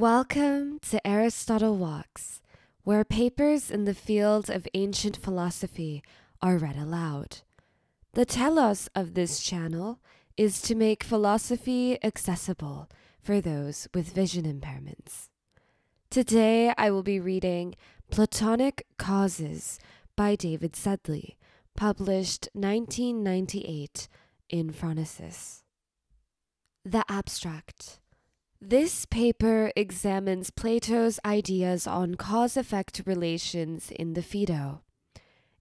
Welcome to Aristotle Walks, where papers in the field of ancient philosophy are read aloud. The telos of this channel is to make philosophy accessible for those with vision impairments. Today I will be reading Platonic Causes by David Sedley, published 1998 in Phronesis. The Abstract this paper examines Plato's ideas on cause effect relations in the Phaedo.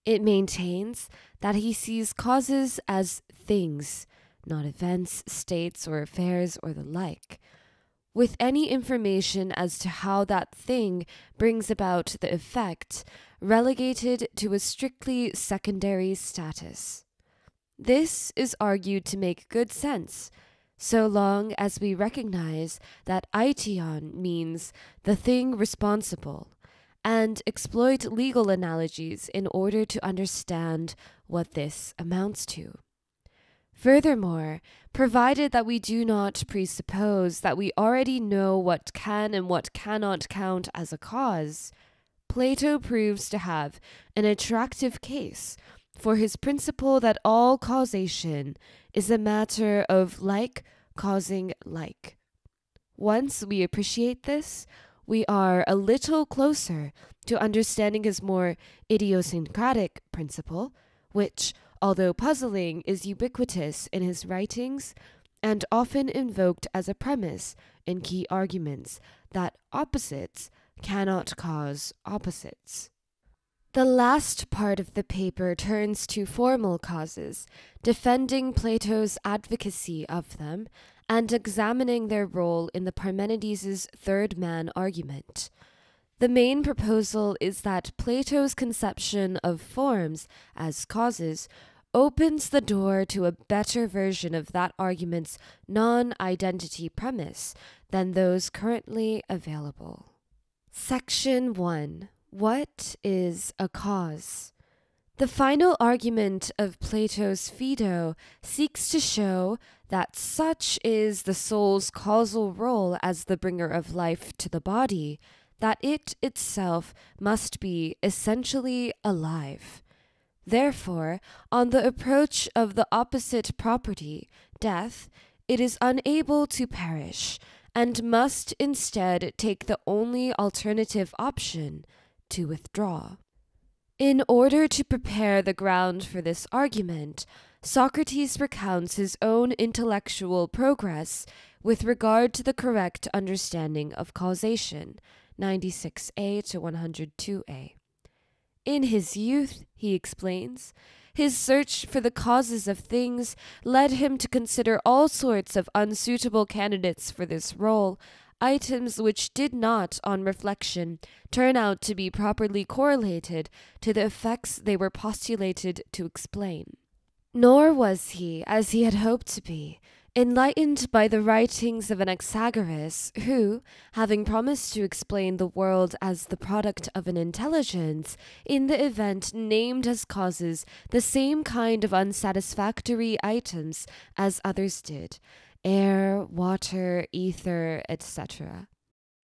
It maintains that he sees causes as things, not events, states, or affairs, or the like. With any information as to how that thing brings about the effect, relegated to a strictly secondary status. This is argued to make good sense so long as we recognize that aetion means the thing responsible, and exploit legal analogies in order to understand what this amounts to. Furthermore, provided that we do not presuppose that we already know what can and what cannot count as a cause, Plato proves to have an attractive case for his principle that all causation is a matter of like causing like. Once we appreciate this, we are a little closer to understanding his more idiosyncratic principle, which, although puzzling, is ubiquitous in his writings and often invoked as a premise in key arguments that opposites cannot cause opposites. The last part of the paper turns to formal causes, defending Plato's advocacy of them, and examining their role in the Parmenides' third man argument. The main proposal is that Plato's conception of forms as causes opens the door to a better version of that argument's non identity premise than those currently available. Section 1 what is a cause? The final argument of Plato's Phaedo seeks to show that such is the soul's causal role as the bringer of life to the body, that it itself must be essentially alive. Therefore, on the approach of the opposite property, death, it is unable to perish, and must instead take the only alternative option, to withdraw. In order to prepare the ground for this argument, Socrates recounts his own intellectual progress with regard to the correct understanding of causation, 96a to 102a. In his youth, he explains, his search for the causes of things led him to consider all sorts of unsuitable candidates for this role, items which did not, on reflection, turn out to be properly correlated to the effects they were postulated to explain. Nor was he, as he had hoped to be, enlightened by the writings of Anaxagoras, who, having promised to explain the world as the product of an intelligence, in the event named as causes the same kind of unsatisfactory items as others did, air, water, ether, etc.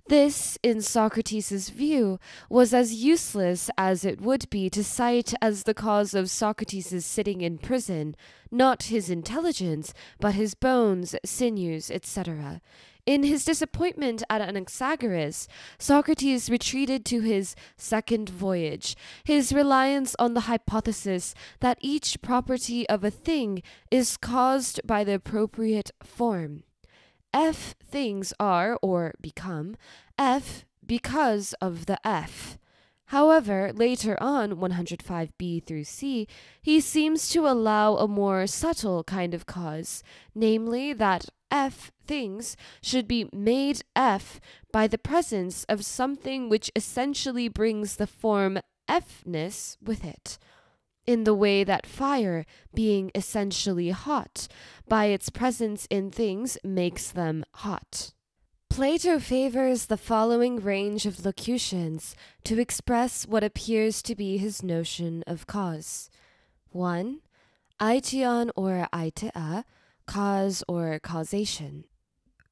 This, in Socrates' view, was as useless as it would be to cite as the cause of Socrates' sitting in prison, not his intelligence, but his bones, sinews, etc., in his disappointment at Anaxagoras, Socrates retreated to his second voyage, his reliance on the hypothesis that each property of a thing is caused by the appropriate form. F things are or become F because of the F. However, later on, 105b through c, he seems to allow a more subtle kind of cause, namely that F things should be made F by the presence of something which essentially brings the form Fness with it. In the way that fire, being essentially hot, by its presence in things makes them hot. Plato favors the following range of locutions to express what appears to be his notion of cause 1. Aition or aitea, cause or causation.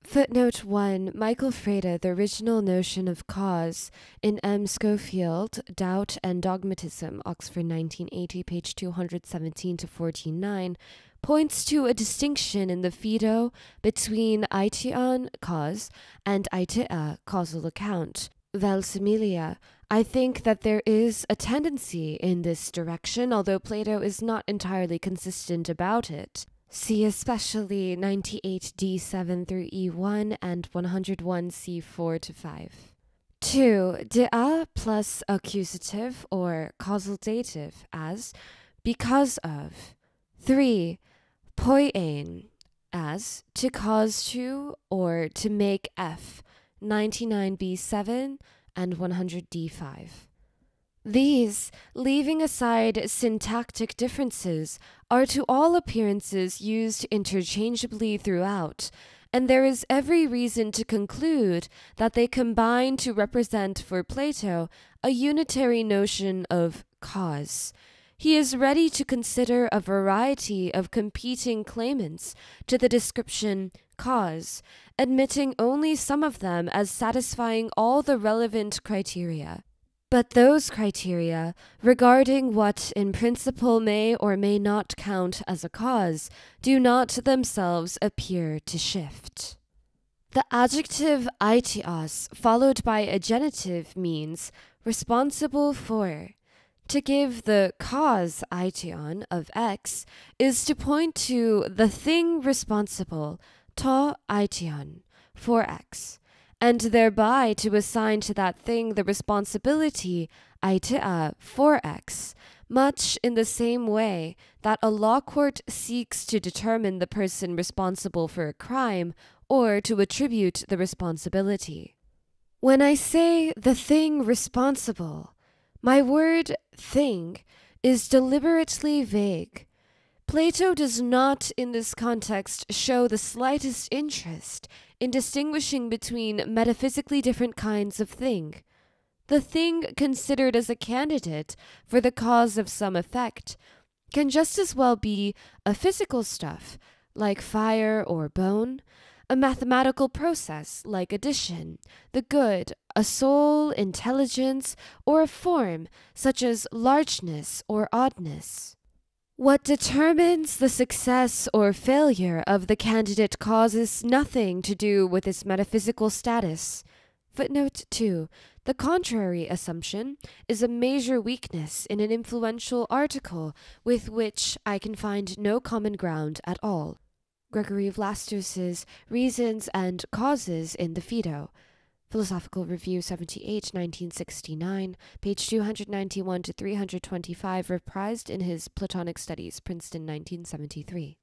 Footnote 1 Michael Freda, The Original Notion of Cause, in M. Schofield, Doubt and Dogmatism, Oxford 1980, page 217 to 49, points to a distinction in the Phaedo between aetion cause, and aitea, causal account. Valsimilia, I think that there is a tendency in this direction, although Plato is not entirely consistent about it. See especially 98D7 through E1 and 101C4 to 5. 2. a plus accusative or causal dative as because of. 3. Poiein as to cause to or to make F 99B7 and 100D5. These, leaving aside syntactic differences, are to all appearances used interchangeably throughout, and there is every reason to conclude that they combine to represent for Plato a unitary notion of cause. He is ready to consider a variety of competing claimants to the description cause, admitting only some of them as satisfying all the relevant criteria. But those criteria, regarding what in principle may or may not count as a cause, do not themselves appear to shift. The adjective aitios, followed by a genitive, means responsible for. To give the cause aition of X is to point to the thing responsible, ta aition, for X and thereby to assign to that thing the responsibility ita for x, much in the same way that a law court seeks to determine the person responsible for a crime or to attribute the responsibility. When I say the thing responsible, my word thing is deliberately vague Plato does not, in this context, show the slightest interest in distinguishing between metaphysically different kinds of thing. The thing considered as a candidate for the cause of some effect can just as well be a physical stuff, like fire or bone, a mathematical process, like addition, the good, a soul, intelligence, or a form, such as largeness or oddness. What determines the success or failure of the candidate causes nothing to do with its metaphysical status. Footnote 2. The contrary assumption is a major weakness in an influential article with which I can find no common ground at all. Gregory Vlastus's Reasons and Causes in the Phaedo. Philosophical Review 78, 1969, page 291 to 325, reprised in his Platonic Studies, Princeton, 1973.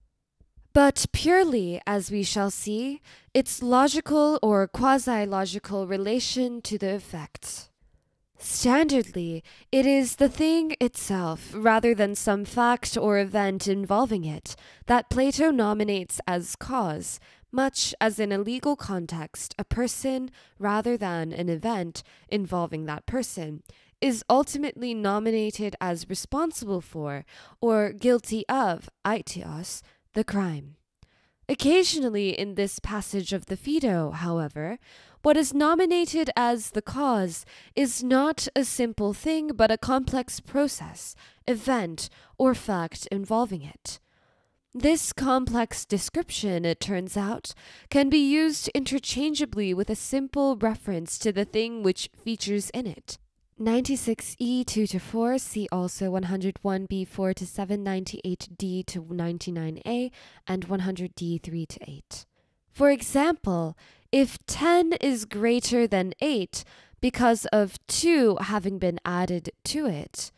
But purely, as we shall see, its logical or quasi logical relation to the effect. Standardly, it is the thing itself, rather than some fact or event involving it, that Plato nominates as cause, much as in a legal context, a person rather than an event involving that person is ultimately nominated as responsible for or guilty of aitios, the crime. Occasionally, in this passage of the Phaedo, however, what is nominated as the cause is not a simple thing but a complex process, event, or fact involving it. This complex description, it turns out, can be used interchangeably with a simple reference to the thing which features in it. 96E 2 to 4, see also 101B 4 to seven ninety-eight d to 99A, and 100D 3 to 8. For example, if 10 is greater than 8 because of 2 having been added to it,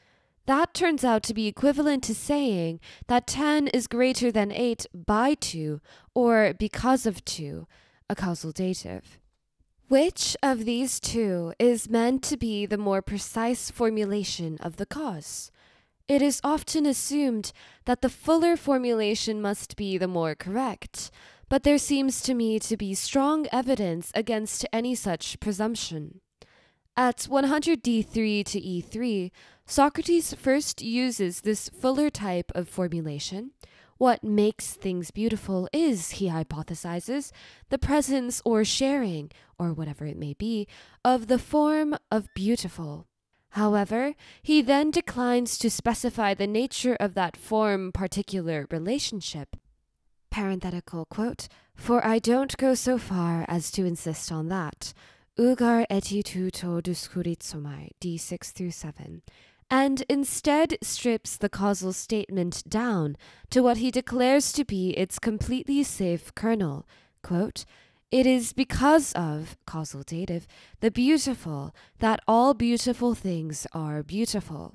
that turns out to be equivalent to saying that 10 is greater than 8 by 2 or because of 2, a causal dative. Which of these two is meant to be the more precise formulation of the cause? It is often assumed that the fuller formulation must be the more correct, but there seems to me to be strong evidence against any such presumption. At 100d3 to e3, Socrates first uses this fuller type of formulation. What makes things beautiful is, he hypothesizes, the presence or sharing, or whatever it may be, of the form of beautiful. However, he then declines to specify the nature of that form particular relationship. Parenthetical quote, for I don't go so far as to insist on that. Ugar eti etituto duscuritsomai, d6 through 7, and instead strips the causal statement down to what he declares to be its completely safe kernel. Quote, it is because of, causal dative, the beautiful that all beautiful things are beautiful.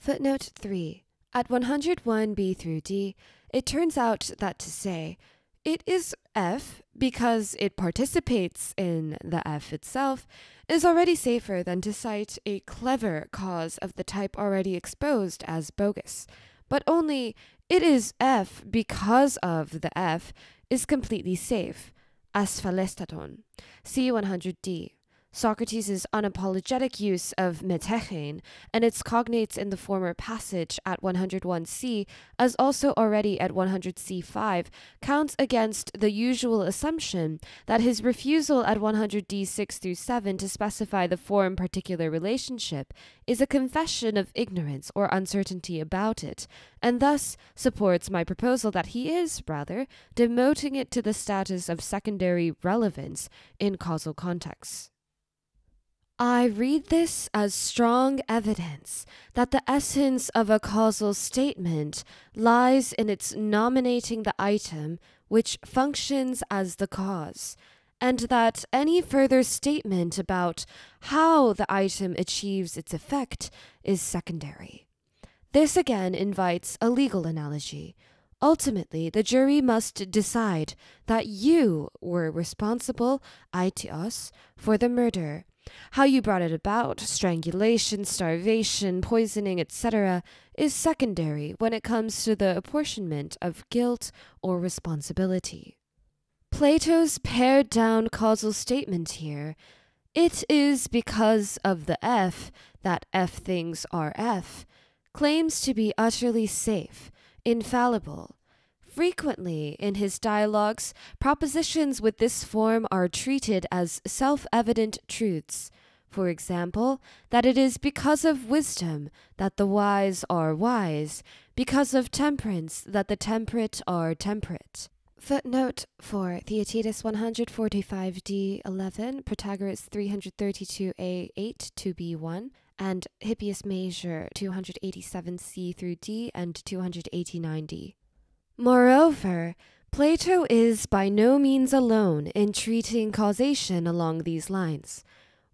Footnote 3. At 101b through d, it turns out that to say, it is F because it participates in the F itself is already safer than to cite a clever cause of the type already exposed as bogus, but only it is F because of the F is completely safe. Asphalestaton, C100D. Socrates' unapologetic use of metechein and its cognates in the former passage at 101c, as also already at 100c5, counts against the usual assumption that his refusal at 100d6 through 7 to specify the form particular relationship is a confession of ignorance or uncertainty about it, and thus supports my proposal that he is, rather, demoting it to the status of secondary relevance in causal contexts. I read this as strong evidence that the essence of a causal statement lies in its nominating the item which functions as the cause, and that any further statement about how the item achieves its effect is secondary. This again invites a legal analogy. Ultimately, the jury must decide that you were responsible, aetios, for the murder how you brought it about, strangulation, starvation, poisoning, etc., is secondary when it comes to the apportionment of guilt or responsibility. Plato's pared down causal statement here it is because of the F that F things are F claims to be utterly safe, infallible, Frequently in his dialogues, propositions with this form are treated as self evident truths. For example, that it is because of wisdom that the wise are wise, because of temperance that the temperate are temperate. Footnote 4 Theaetetus 145d 11, Protagoras 332a 8 to b1, and Hippias Major 287c through d and 289d. Moreover, Plato is by no means alone in treating causation along these lines.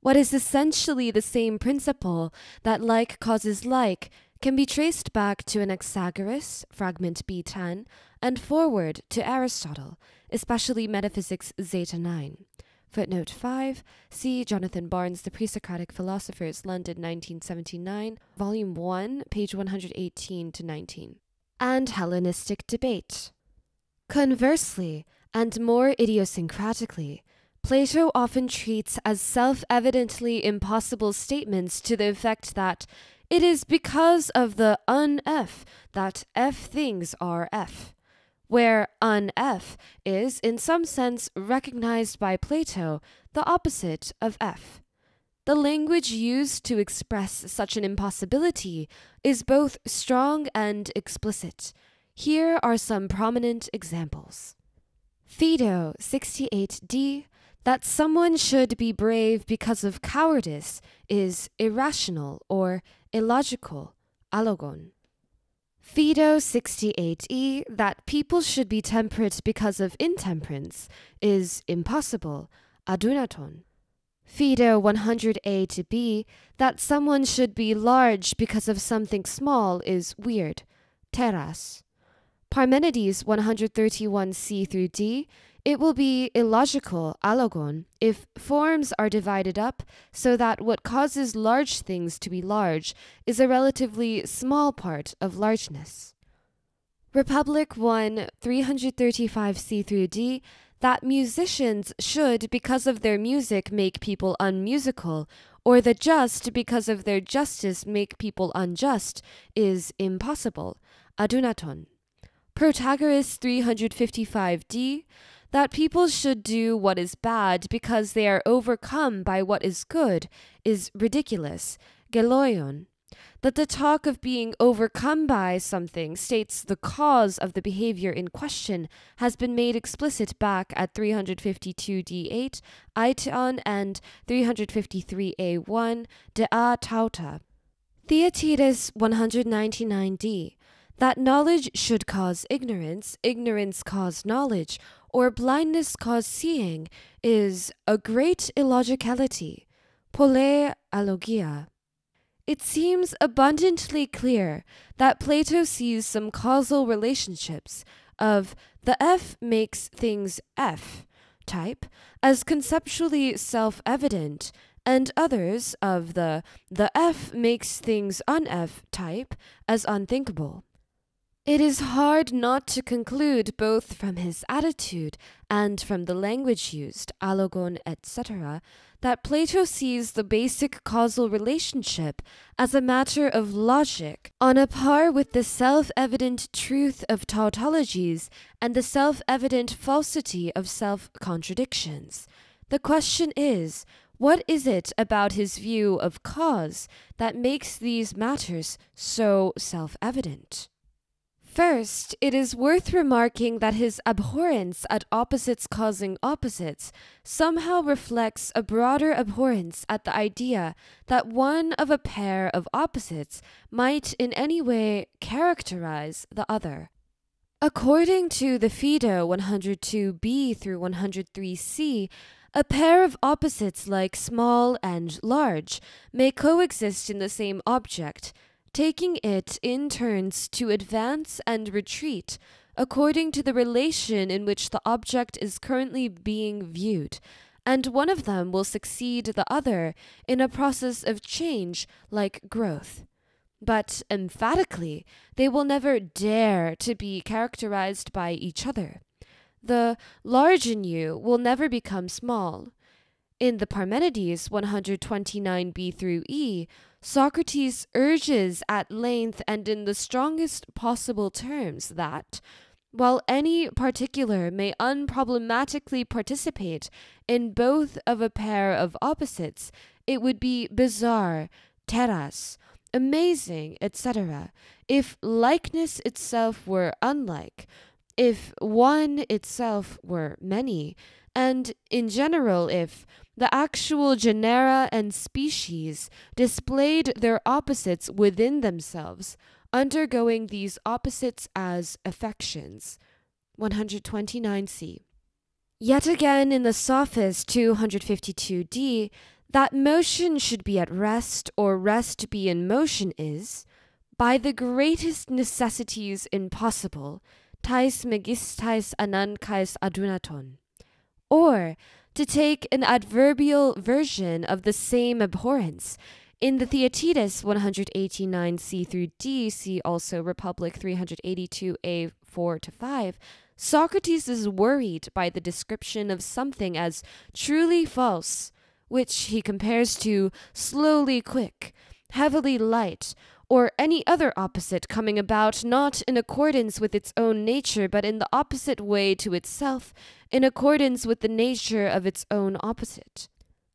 What is essentially the same principle that like causes like can be traced back to Anaxagoras, fragment B10, and forward to Aristotle, especially Metaphysics Zeta 9. Footnote 5, see Jonathan Barnes, The Pre-Socratic Philosophers, London 1979, Volume 1, page 118 to 19 and Hellenistic debate. Conversely, and more idiosyncratically, Plato often treats as self evidently impossible statements to the effect that it is because of the un F that F things are F, where un F is, in some sense, recognized by Plato, the opposite of F. The language used to express such an impossibility is both strong and explicit. Here are some prominent examples. Phaedo 68d that someone should be brave because of cowardice is irrational or illogical, alogon. Phaedo 68e that people should be temperate because of intemperance is impossible, adunaton. Fido 100a to b that someone should be large because of something small is weird. Terras. Parmenides 131c through d, it will be illogical, alogon, if forms are divided up so that what causes large things to be large is a relatively small part of largeness. Republic 1 335c through d that musicians should, because of their music, make people unmusical, or the just, because of their justice, make people unjust, is impossible. Adunaton. Protagoras 355d that people should do what is bad because they are overcome by what is good is ridiculous. Geloion that the talk of being overcome by something states the cause of the behavior in question has been made explicit back at 352d8 aiton and 353a1 de a tauta. Theaetetus 199d that knowledge should cause ignorance, ignorance cause knowledge, or blindness cause seeing is a great illogicality. Pole alogia. It seems abundantly clear that Plato sees some causal relationships of the F makes things F type as conceptually self evident, and others of the the F makes things un F type as unthinkable. It is hard not to conclude both from his attitude and from the language used, allogon, etc., that Plato sees the basic causal relationship as a matter of logic, on a par with the self evident truth of tautologies and the self evident falsity of self contradictions. The question is, what is it about his view of cause that makes these matters so self evident? First, it is worth remarking that his abhorrence at opposites causing opposites somehow reflects a broader abhorrence at the idea that one of a pair of opposites might in any way characterize the other. According to the Phaedo 102b through 103c, a pair of opposites like small and large may coexist in the same object, taking it in turns to advance and retreat according to the relation in which the object is currently being viewed, and one of them will succeed the other in a process of change like growth. But emphatically, they will never dare to be characterized by each other. The large in you will never become small. In the Parmenides 129b through e, Socrates urges at length and in the strongest possible terms that, while any particular may unproblematically participate in both of a pair of opposites, it would be bizarre, terras, amazing, etc., if likeness itself were unlike, if one itself were many, and in general if the actual genera and species displayed their opposites within themselves, undergoing these opposites as affections. 129c. Yet again, in the Sophist 252d, that motion should be at rest or rest be in motion is, by the greatest necessities impossible, tais megistais anankais adunaton. Or, to take an adverbial version of the same abhorrence. In the Theaetetus 189c through d, see also Republic 382a 4 to 5, Socrates is worried by the description of something as truly false, which he compares to slowly quick, heavily light, or any other opposite coming about not in accordance with its own nature, but in the opposite way to itself, in accordance with the nature of its own opposite.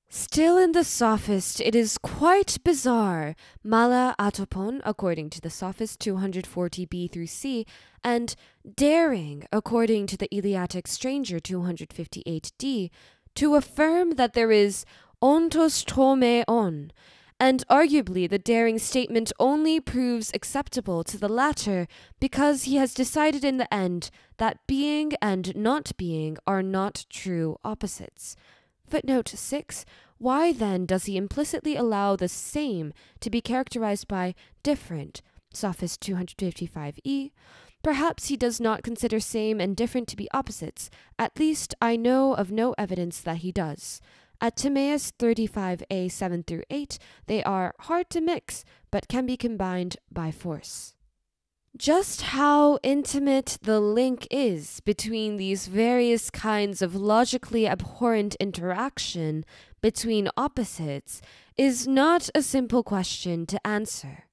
Still in the Sophist, it is quite bizarre. Mala atopon, according to the Sophist 240b through c, and daring, according to the Eleatic Stranger 258d, to affirm that there is ontos tome on, and arguably the daring statement only proves acceptable to the latter because he has decided in the end that being and not being are not true opposites. Footnote 6 Why then does he implicitly allow the same to be characterized by different? Sophist 255e. Perhaps he does not consider same and different to be opposites. At least I know of no evidence that he does. At Timaeus 35a 7 through 8, they are hard to mix, but can be combined by force. Just how intimate the link is between these various kinds of logically abhorrent interaction between opposites is not a simple question to answer.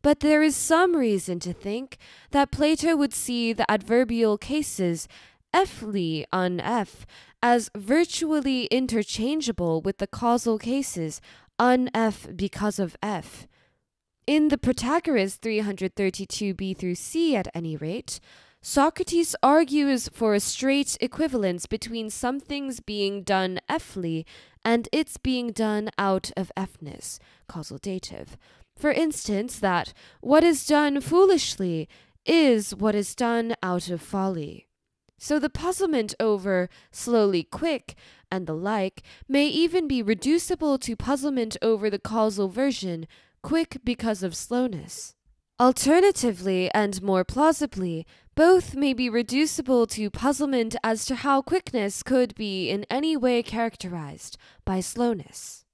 But there is some reason to think that Plato would see the adverbial cases fli on F as virtually interchangeable with the causal cases unf because of f. In the Protagoras 332b through c, at any rate, Socrates argues for a straight equivalence between something's being done effly and its being done out of effness, causal dative. For instance, that what is done foolishly is what is done out of folly. So the puzzlement over slowly quick and the like may even be reducible to puzzlement over the causal version quick because of slowness. Alternatively and more plausibly, both may be reducible to puzzlement as to how quickness could be in any way characterized by slowness.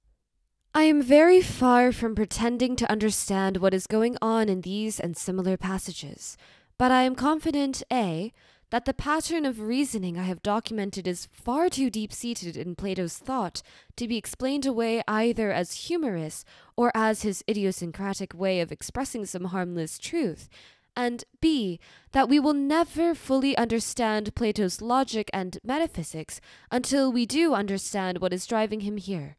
I am very far from pretending to understand what is going on in these and similar passages, but I am confident A that the pattern of reasoning I have documented is far too deep seated in Plato's thought to be explained away either as humorous or as his idiosyncratic way of expressing some harmless truth, and b. that we will never fully understand Plato's logic and metaphysics until we do understand what is driving him here.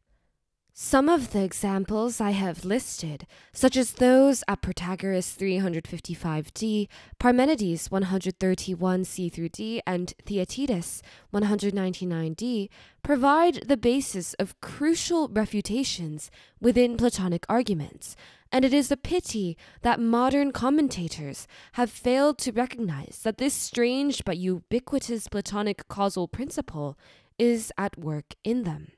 Some of the examples I have listed, such as those at Protagoras 355d, Parmenides 131c d, and Theaetetus 199d, provide the basis of crucial refutations within Platonic arguments, and it is a pity that modern commentators have failed to recognize that this strange but ubiquitous Platonic causal principle is at work in them.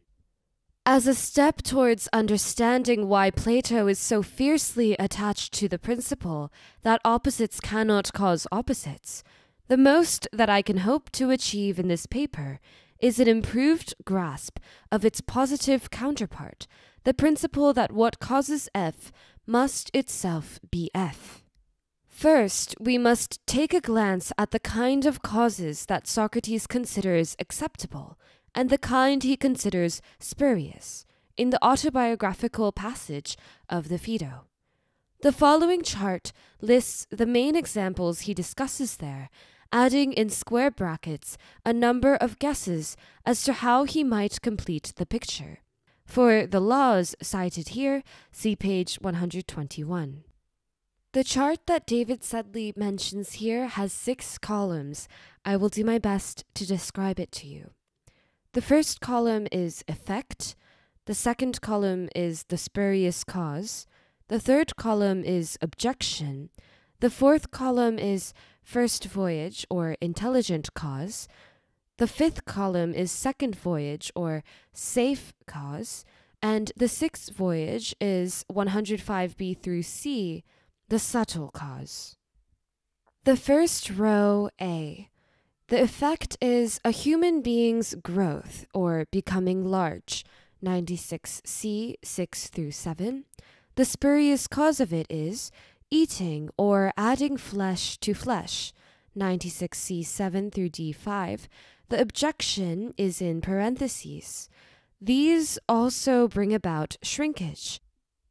As a step towards understanding why Plato is so fiercely attached to the principle that opposites cannot cause opposites, the most that I can hope to achieve in this paper is an improved grasp of its positive counterpart, the principle that what causes F must itself be F. First, we must take a glance at the kind of causes that Socrates considers acceptable and the kind he considers spurious in the autobiographical passage of the Phaedo. The following chart lists the main examples he discusses there, adding in square brackets a number of guesses as to how he might complete the picture. For the laws cited here, see page 121. The chart that David Sedley mentions here has six columns. I will do my best to describe it to you. The first column is effect, the second column is the spurious cause, the third column is objection, the fourth column is first voyage or intelligent cause, the fifth column is second voyage or safe cause, and the sixth voyage is 105b through c, the subtle cause. The first row A the effect is a human being's growth or becoming large, 96c 6 through 7. The spurious cause of it is eating or adding flesh to flesh, 96c 7 through d5. The objection is in parentheses. These also bring about shrinkage.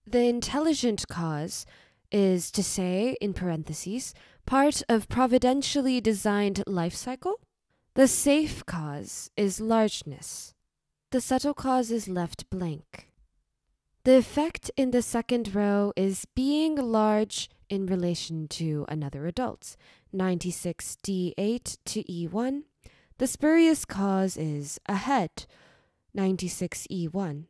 The intelligent cause is to say, in parentheses, part of providentially designed life cycle. The safe cause is largeness. The subtle cause is left blank. The effect in the second row is being large in relation to another adult, 96d8 to e1. The spurious cause is ahead, 96e1.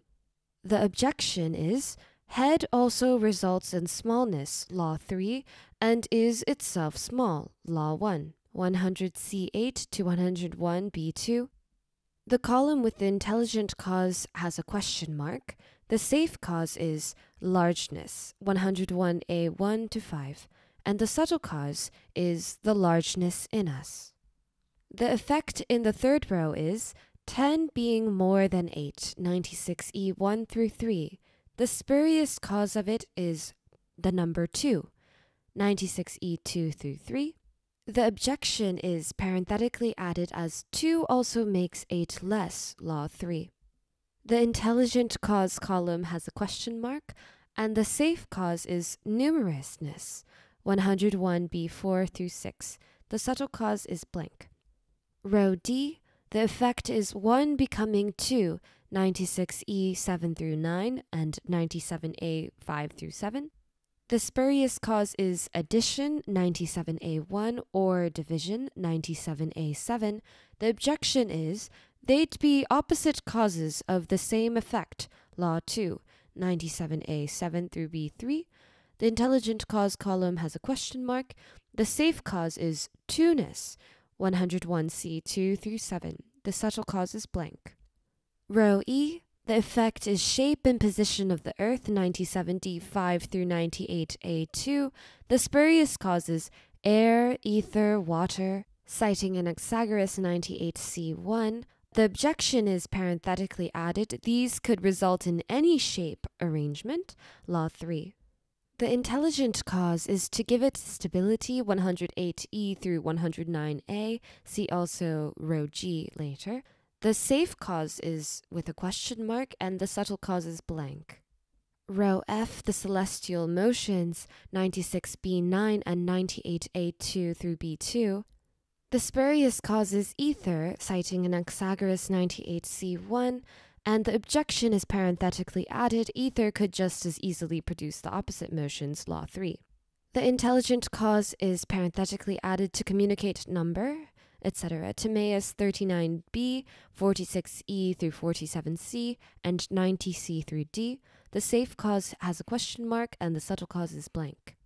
The objection is head also results in smallness, law 3, and is itself small. Law 1, 100C8 to 101B2. The column with the intelligent cause has a question mark. The safe cause is largeness, 101A1 to 5, and the subtle cause is the largeness in us. The effect in the third row is 10 being more than 8, 96E1 through 3. The spurious cause of it is the number 2, 96E2 through 3. The objection is parenthetically added as 2 also makes 8 less law 3. The intelligent cause column has a question mark, and the safe cause is numerousness, 101b4 through 6. The subtle cause is blank. Row D, the effect is 1 becoming 2, 96e7 through 9 and 97a5 through 7. The spurious cause is addition 97a1 or division 97a7. The objection is they'd be opposite causes of the same effect, Law 2, 97a7 through b3. The intelligent cause column has a question mark. The safe cause is two-ness, 101c2 through 7. The subtle cause is blank. Row E, the effect is shape and position of the Earth, 97D5 through 98A2, the spurious causes air, ether, water, citing Anaxagoras 98C1. The objection is parenthetically added these could result in any shape arrangement, Law 3. The intelligent cause is to give it stability 108E through 109A, see also row G later. The safe cause is with a question mark and the subtle cause is blank. Row F, the celestial motions 96b9 and 98a2 through b2. The spurious causes ether, citing Anaxagoras 98c1, and the objection is parenthetically added ether could just as easily produce the opposite motions, law 3. The intelligent cause is parenthetically added to communicate number, etc. Timaeus 39b, 46e through 47c, and 90c through d. The safe cause has a question mark and the subtle cause is blank.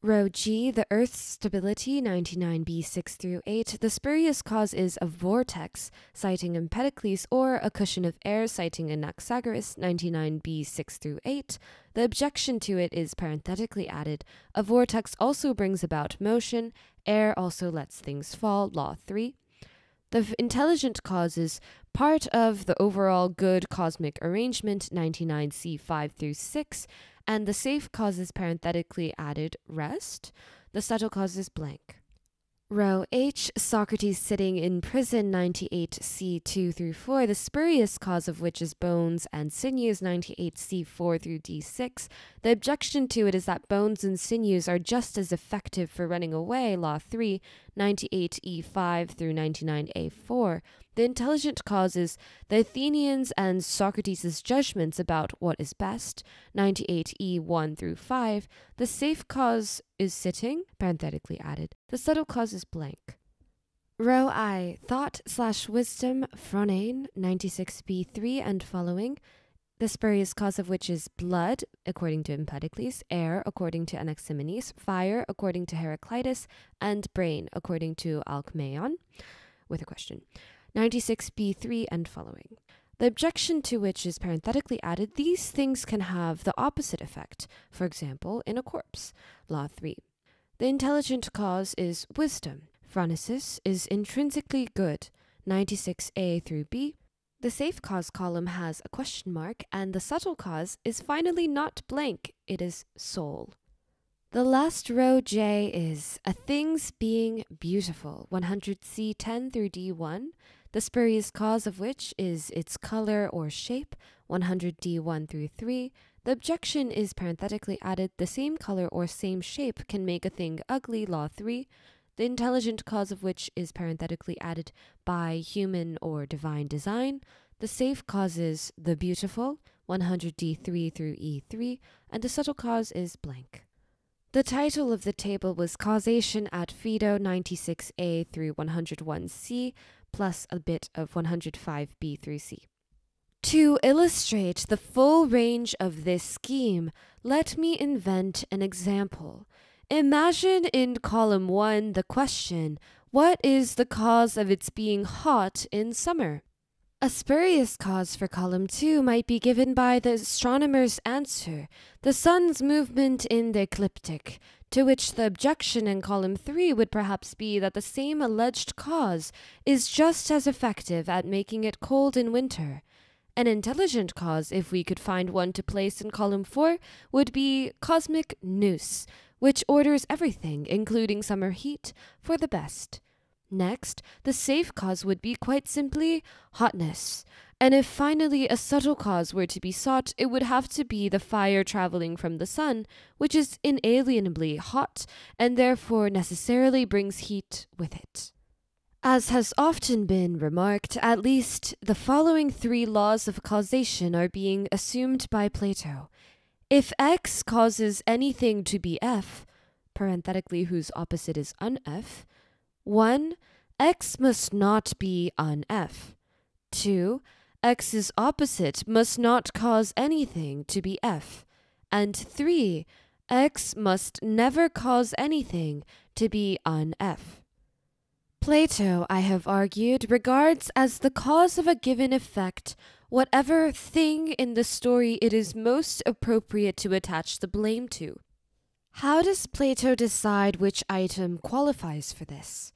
Row G, the Earth's stability, 99b 6 through 8. The spurious cause is a vortex, citing Empedocles, or a cushion of air, citing Anaxagoras, 99b 6 through 8. The objection to it is parenthetically added. A vortex also brings about motion, Air also lets things fall, Law 3. The intelligent causes, part of the overall good cosmic arrangement, 99C5 through 6, and the safe causes parenthetically added rest. The subtle causes blank. Row H, Socrates sitting in prison, 98C2 through 4, the spurious cause of which is bones and sinews, 98C4 through D6. The objection to it is that bones and sinews are just as effective for running away, Law 3, 98E5 through 99A4 the intelligent causes, the Athenians and Socrates' judgments about what is best, 98e 1 through 5, the safe cause is sitting, parenthetically added, the subtle cause is blank. Row I, thought slash wisdom, phronane, 96b 3 and following, the spurious cause of which is blood, according to Empedocles, air, according to Anaximenes, fire, according to Heraclitus, and brain, according to Alcmaeon, with a question. 96b3 and following. The objection to which is parenthetically added, these things can have the opposite effect, for example, in a corpse. Law 3. The intelligent cause is wisdom. Phronesis is intrinsically good. 96a through b. The safe cause column has a question mark, and the subtle cause is finally not blank, it is soul. The last row J is a thing's being beautiful, 100c10 through d1, the spurious cause of which is its color or shape, 100d1 through 3. The objection is parenthetically added the same color or same shape can make a thing ugly, law 3. The intelligent cause of which is parenthetically added by human or divine design. The safe causes the beautiful, 100d3 through e3, and the subtle cause is blank. The title of the table was Causation at Phaedo 96a through 101c plus a bit of 105b through c. To illustrate the full range of this scheme, let me invent an example. Imagine in column 1 the question, what is the cause of its being hot in summer? A spurious cause for column 2 might be given by the astronomer's answer, the sun's movement in the ecliptic, to which the objection in column 3 would perhaps be that the same alleged cause is just as effective at making it cold in winter. An intelligent cause, if we could find one to place in column 4, would be cosmic noose, which orders everything, including summer heat, for the best. Next, the safe cause would be quite simply hotness. And if finally a subtle cause were to be sought, it would have to be the fire traveling from the sun, which is inalienably hot and therefore necessarily brings heat with it. As has often been remarked, at least the following three laws of causation are being assumed by Plato. If X causes anything to be F, parenthetically whose opposite is unf. f 1. X must not be on F. 2. X's opposite must not cause anything to be F. And 3. X must never cause anything to be on F. Plato, I have argued, regards as the cause of a given effect whatever thing in the story it is most appropriate to attach the blame to. How does Plato decide which item qualifies for this?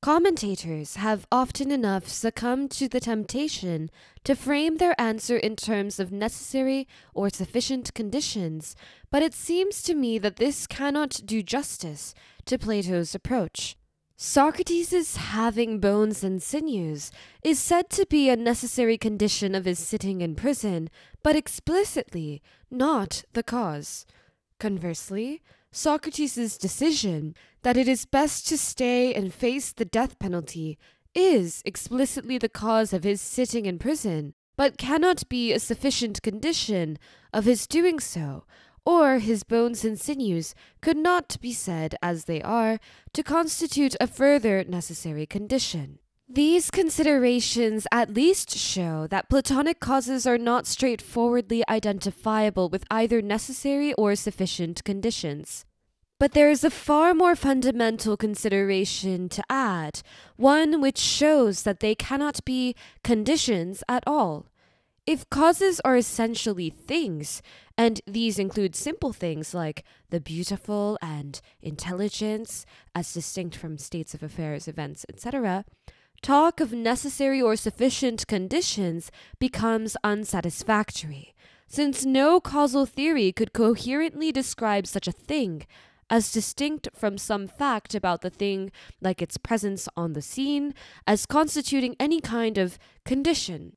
Commentators have often enough succumbed to the temptation to frame their answer in terms of necessary or sufficient conditions, but it seems to me that this cannot do justice to Plato's approach. Socrates' having bones and sinews is said to be a necessary condition of his sitting in prison, but explicitly not the cause. Conversely, Socrates' decision that it is best to stay and face the death penalty is explicitly the cause of his sitting in prison, but cannot be a sufficient condition of his doing so, or his bones and sinews could not be said as they are to constitute a further necessary condition. These considerations at least show that Platonic causes are not straightforwardly identifiable with either necessary or sufficient conditions. But there is a far more fundamental consideration to add, one which shows that they cannot be conditions at all. If causes are essentially things, and these include simple things like the beautiful and intelligence, as distinct from states of affairs, events, etc., talk of necessary or sufficient conditions becomes unsatisfactory, since no causal theory could coherently describe such a thing as distinct from some fact about the thing, like its presence on the scene, as constituting any kind of condition.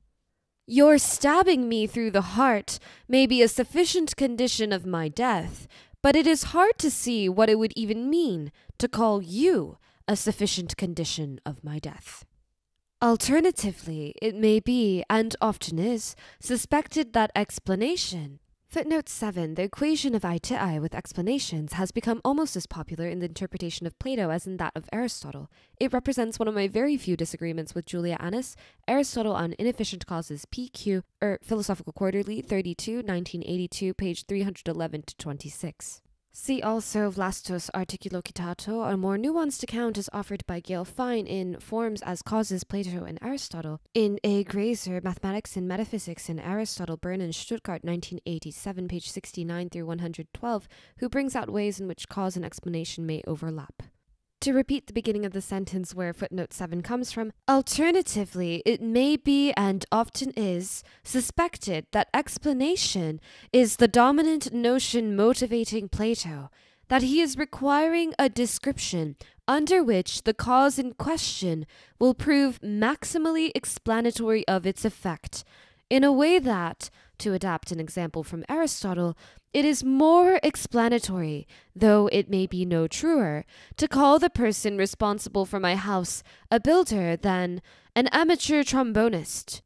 Your stabbing me through the heart may be a sufficient condition of my death, but it is hard to see what it would even mean to call you a sufficient condition of my death. Alternatively, it may be, and often is, suspected that explanation. Footnote 7 The equation of eye to eye with explanations has become almost as popular in the interpretation of Plato as in that of Aristotle. It represents one of my very few disagreements with Julia Annis, Aristotle on Inefficient Causes, PQ, or er, Philosophical Quarterly, 32, 1982, page 311 to 26. See also Vlastos Articulocitato, a more nuanced account is offered by Gail Fine in Forms as Causes, Plato and Aristotle. In A. Grazer, Mathematics and Metaphysics in Aristotle, Bern and Stuttgart, 1987, page 69 through 112, who brings out ways in which cause and explanation may overlap. To repeat the beginning of the sentence where footnote 7 comes from, alternatively, it may be and often is suspected that explanation is the dominant notion motivating Plato, that he is requiring a description under which the cause in question will prove maximally explanatory of its effect, in a way that, to adapt an example from Aristotle, it is more explanatory, though it may be no truer, to call the person responsible for my house a builder than an amateur trombonist.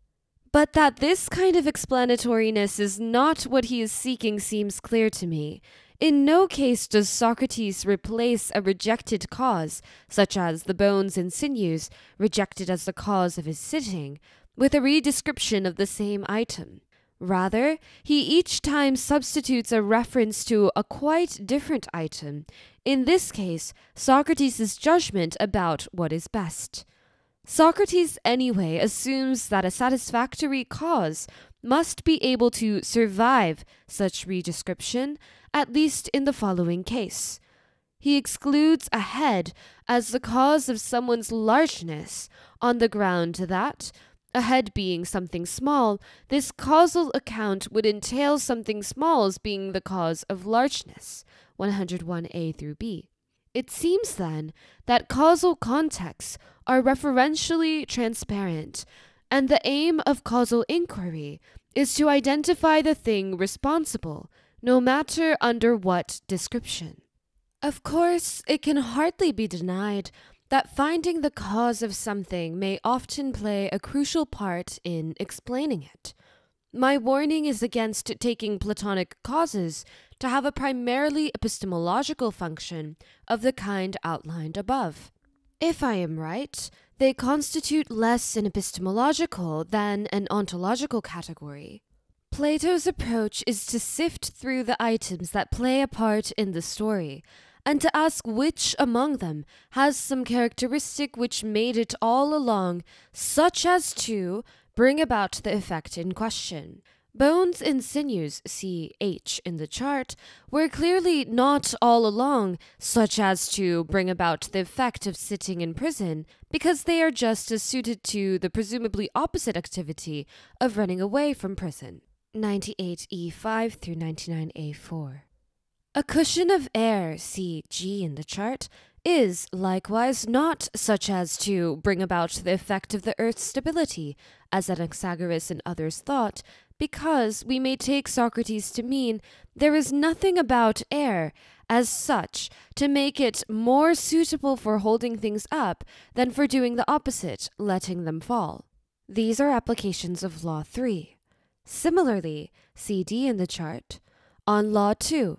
But that this kind of explanatoriness is not what he is seeking seems clear to me. In no case does Socrates replace a rejected cause, such as the bones and sinews, rejected as the cause of his sitting, with a redescription of the same item. Rather, he each time substitutes a reference to a quite different item, in this case, Socrates' judgment about what is best. Socrates, anyway, assumes that a satisfactory cause must be able to survive such redescription, at least in the following case. He excludes a head as the cause of someone's largeness on the ground that, a head being something small, this causal account would entail something small as being the cause of largeness, 101a through b. It seems then that causal contexts are referentially transparent, and the aim of causal inquiry is to identify the thing responsible, no matter under what description. Of course, it can hardly be denied that finding the cause of something may often play a crucial part in explaining it. My warning is against taking Platonic causes to have a primarily epistemological function of the kind outlined above. If I am right, they constitute less an epistemological than an ontological category. Plato's approach is to sift through the items that play a part in the story and to ask which among them has some characteristic which made it all along such as to bring about the effect in question. Bones and sinews, H) in the chart, were clearly not all along such as to bring about the effect of sitting in prison, because they are just as suited to the presumably opposite activity of running away from prison. 98E5 through 99A4. A cushion of air, C G G in the chart, is likewise not such as to bring about the effect of the earth's stability, as Anaxagoras and others thought, because we may take Socrates to mean there is nothing about air as such to make it more suitable for holding things up than for doing the opposite, letting them fall. These are applications of Law 3. Similarly, CD in the chart, on Law 2,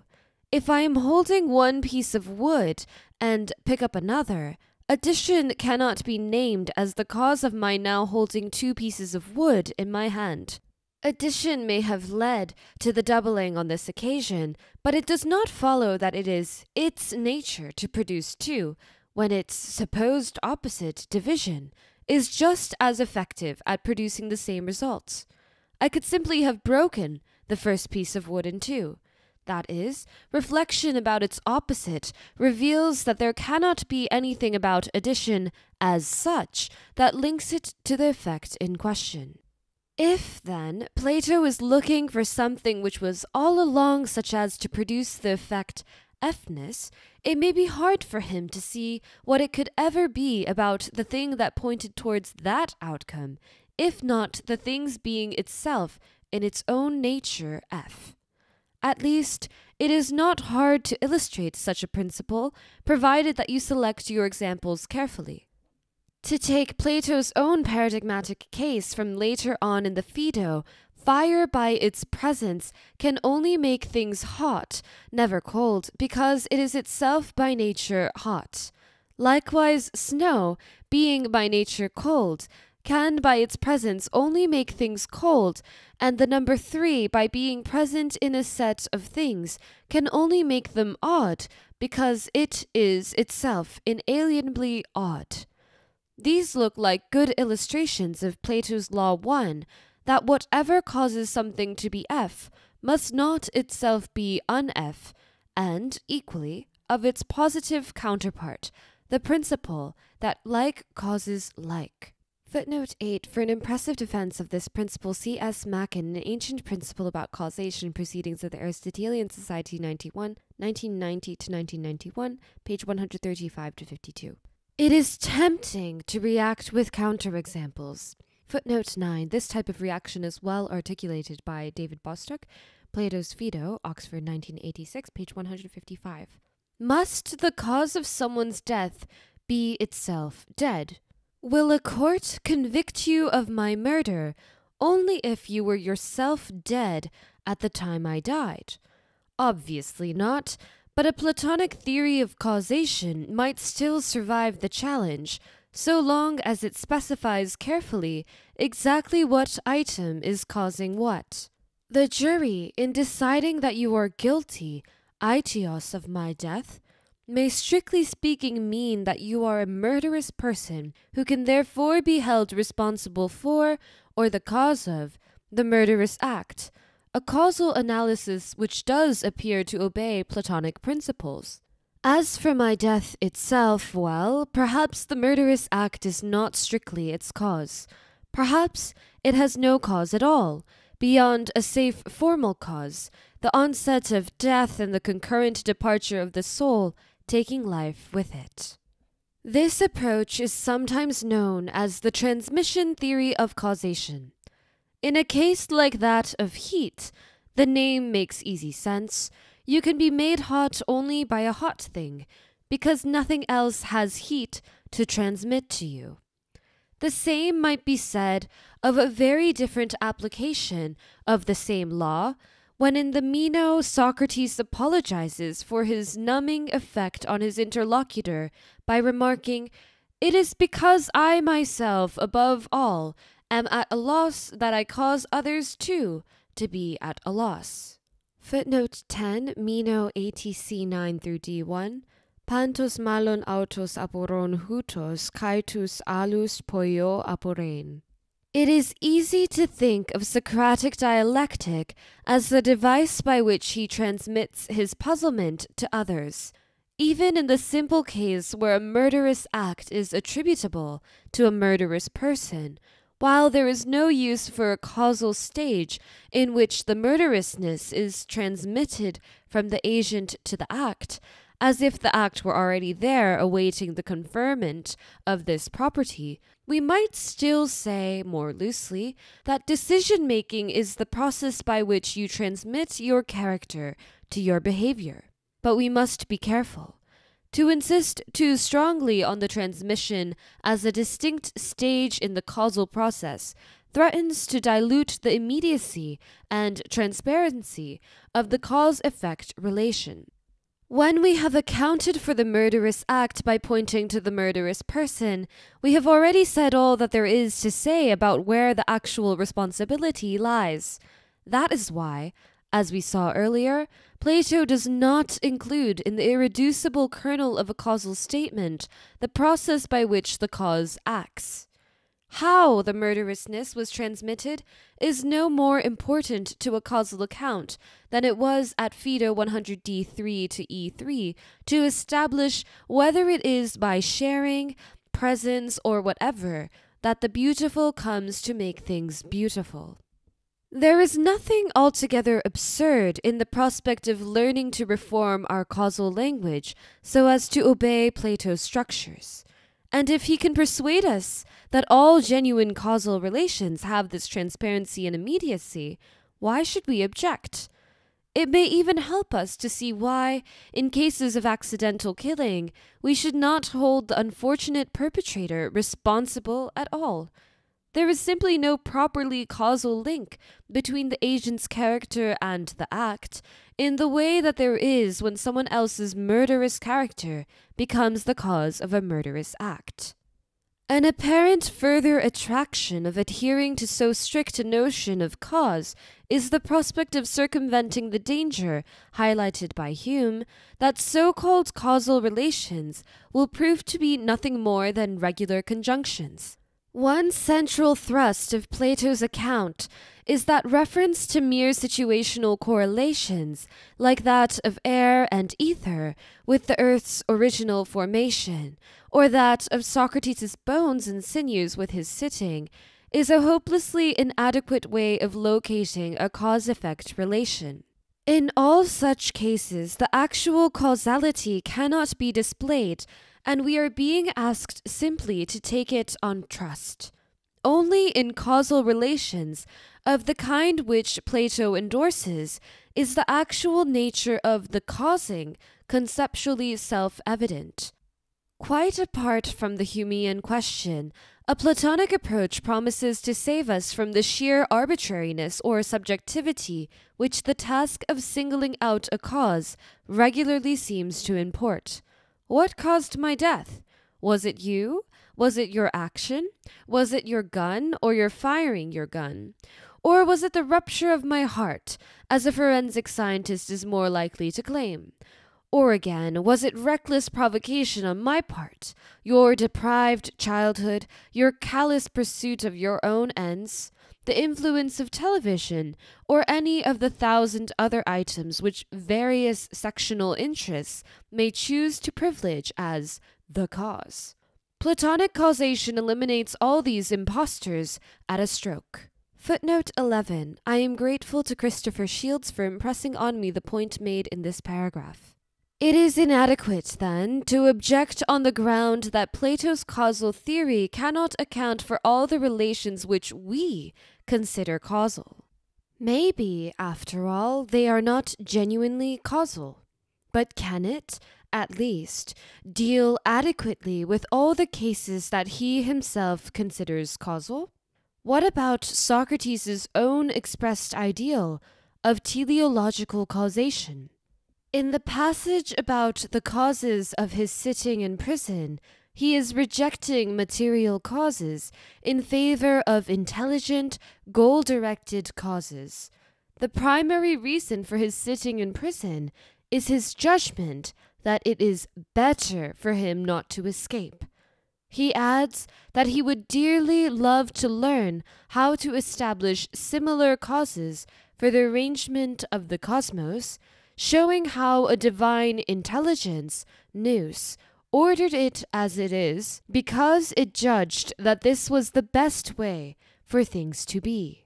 if I am holding one piece of wood and pick up another, addition cannot be named as the cause of my now holding two pieces of wood in my hand. Addition may have led to the doubling on this occasion, but it does not follow that it is its nature to produce two, when its supposed opposite, division, is just as effective at producing the same results. I could simply have broken the first piece of wood in two that is, reflection about its opposite, reveals that there cannot be anything about addition as such that links it to the effect in question. If, then, Plato is looking for something which was all along such as to produce the effect Fness, it may be hard for him to see what it could ever be about the thing that pointed towards that outcome, if not the thing's being itself in its own nature F. At least, it is not hard to illustrate such a principle, provided that you select your examples carefully. To take Plato's own paradigmatic case from later on in the Phaedo, fire by its presence can only make things hot, never cold, because it is itself by nature hot. Likewise, snow, being by nature cold, can by its presence only make things cold, and the number three by being present in a set of things can only make them odd, because it is itself inalienably odd. These look like good illustrations of Plato's Law 1 that whatever causes something to be F must not itself be un F, and, equally, of its positive counterpart, the principle that like causes like. Footnote 8 For an impressive defense of this principle, C.S. Mackin, an ancient principle about causation, Proceedings of the Aristotelian Society 91, 1990 to 1991, page 135 to 52. It is tempting to react with counterexamples. Footnote 9 This type of reaction is well articulated by David Bostock, Plato's Phaedo, Oxford 1986, page 155. Must the cause of someone's death be itself dead? Will a court convict you of my murder only if you were yourself dead at the time I died? Obviously not, but a Platonic theory of causation might still survive the challenge so long as it specifies carefully exactly what item is causing what. The jury, in deciding that you are guilty, aetios, of my death, may strictly speaking mean that you are a murderous person who can therefore be held responsible for, or the cause of, the murderous act, a causal analysis which does appear to obey Platonic principles. As for my death itself, well, perhaps the murderous act is not strictly its cause. Perhaps it has no cause at all, beyond a safe formal cause, the onset of death and the concurrent departure of the soul taking life with it. This approach is sometimes known as the transmission theory of causation. In a case like that of heat, the name makes easy sense. You can be made hot only by a hot thing, because nothing else has heat to transmit to you. The same might be said of a very different application of the same law when in the Meno Socrates apologizes for his numbing effect on his interlocutor by remarking, It is because I myself, above all, am at a loss that I cause others too to be at a loss. Footnote 10, Meno ATC 9 through D1. Pantos malon autos aporon hutos, caetus alus poio aporein. It is easy to think of Socratic dialectic as the device by which he transmits his puzzlement to others, even in the simple case where a murderous act is attributable to a murderous person, while there is no use for a causal stage in which the murderousness is transmitted from the agent to the act as if the act were already there awaiting the conferment of this property, we might still say, more loosely, that decision making is the process by which you transmit your character to your behavior. But we must be careful. To insist too strongly on the transmission as a distinct stage in the causal process threatens to dilute the immediacy and transparency of the cause effect relation. When we have accounted for the murderous act by pointing to the murderous person, we have already said all that there is to say about where the actual responsibility lies. That is why, as we saw earlier, Plato does not include in the irreducible kernel of a causal statement the process by which the cause acts. How the murderousness was transmitted is no more important to a causal account than it was at FIDO 100D3 to E3 to establish whether it is by sharing, presence, or whatever that the beautiful comes to make things beautiful. There is nothing altogether absurd in the prospect of learning to reform our causal language so as to obey Plato's structures. And if he can persuade us that all genuine causal relations have this transparency and immediacy, why should we object? It may even help us to see why, in cases of accidental killing, we should not hold the unfortunate perpetrator responsible at all. There is simply no properly causal link between the agent's character and the act, in the way that there is when someone else's murderous character becomes the cause of a murderous act. An apparent further attraction of adhering to so strict a notion of cause is the prospect of circumventing the danger, highlighted by Hume, that so called causal relations will prove to be nothing more than regular conjunctions. One central thrust of Plato's account is that reference to mere situational correlations, like that of air and ether, with the earth's original formation, or that of Socrates' bones and sinews with his sitting, is a hopelessly inadequate way of locating a cause effect relation. In all such cases, the actual causality cannot be displayed, and we are being asked simply to take it on trust only in causal relations of the kind which Plato endorses is the actual nature of the causing conceptually self evident. Quite apart from the Humean question, a Platonic approach promises to save us from the sheer arbitrariness or subjectivity which the task of singling out a cause regularly seems to import. What caused my death? Was it you? Was it your action? Was it your gun or your firing your gun? Or was it the rupture of my heart, as a forensic scientist is more likely to claim? Or again, was it reckless provocation on my part, your deprived childhood, your callous pursuit of your own ends, the influence of television, or any of the thousand other items which various sectional interests may choose to privilege as the cause? Platonic causation eliminates all these impostors at a stroke. Footnote 11. I am grateful to Christopher Shields for impressing on me the point made in this paragraph. It is inadequate, then, to object on the ground that Plato's causal theory cannot account for all the relations which we consider causal. Maybe, after all, they are not genuinely causal. But can it, at least, deal adequately with all the cases that he himself considers causal? What about Socrates' own expressed ideal of teleological causation? In the passage about the causes of his sitting in prison, he is rejecting material causes in favor of intelligent, goal directed causes. The primary reason for his sitting in prison is his judgment that it is better for him not to escape. He adds that he would dearly love to learn how to establish similar causes for the arrangement of the cosmos, showing how a divine intelligence, nous, ordered it as it is, because it judged that this was the best way for things to be.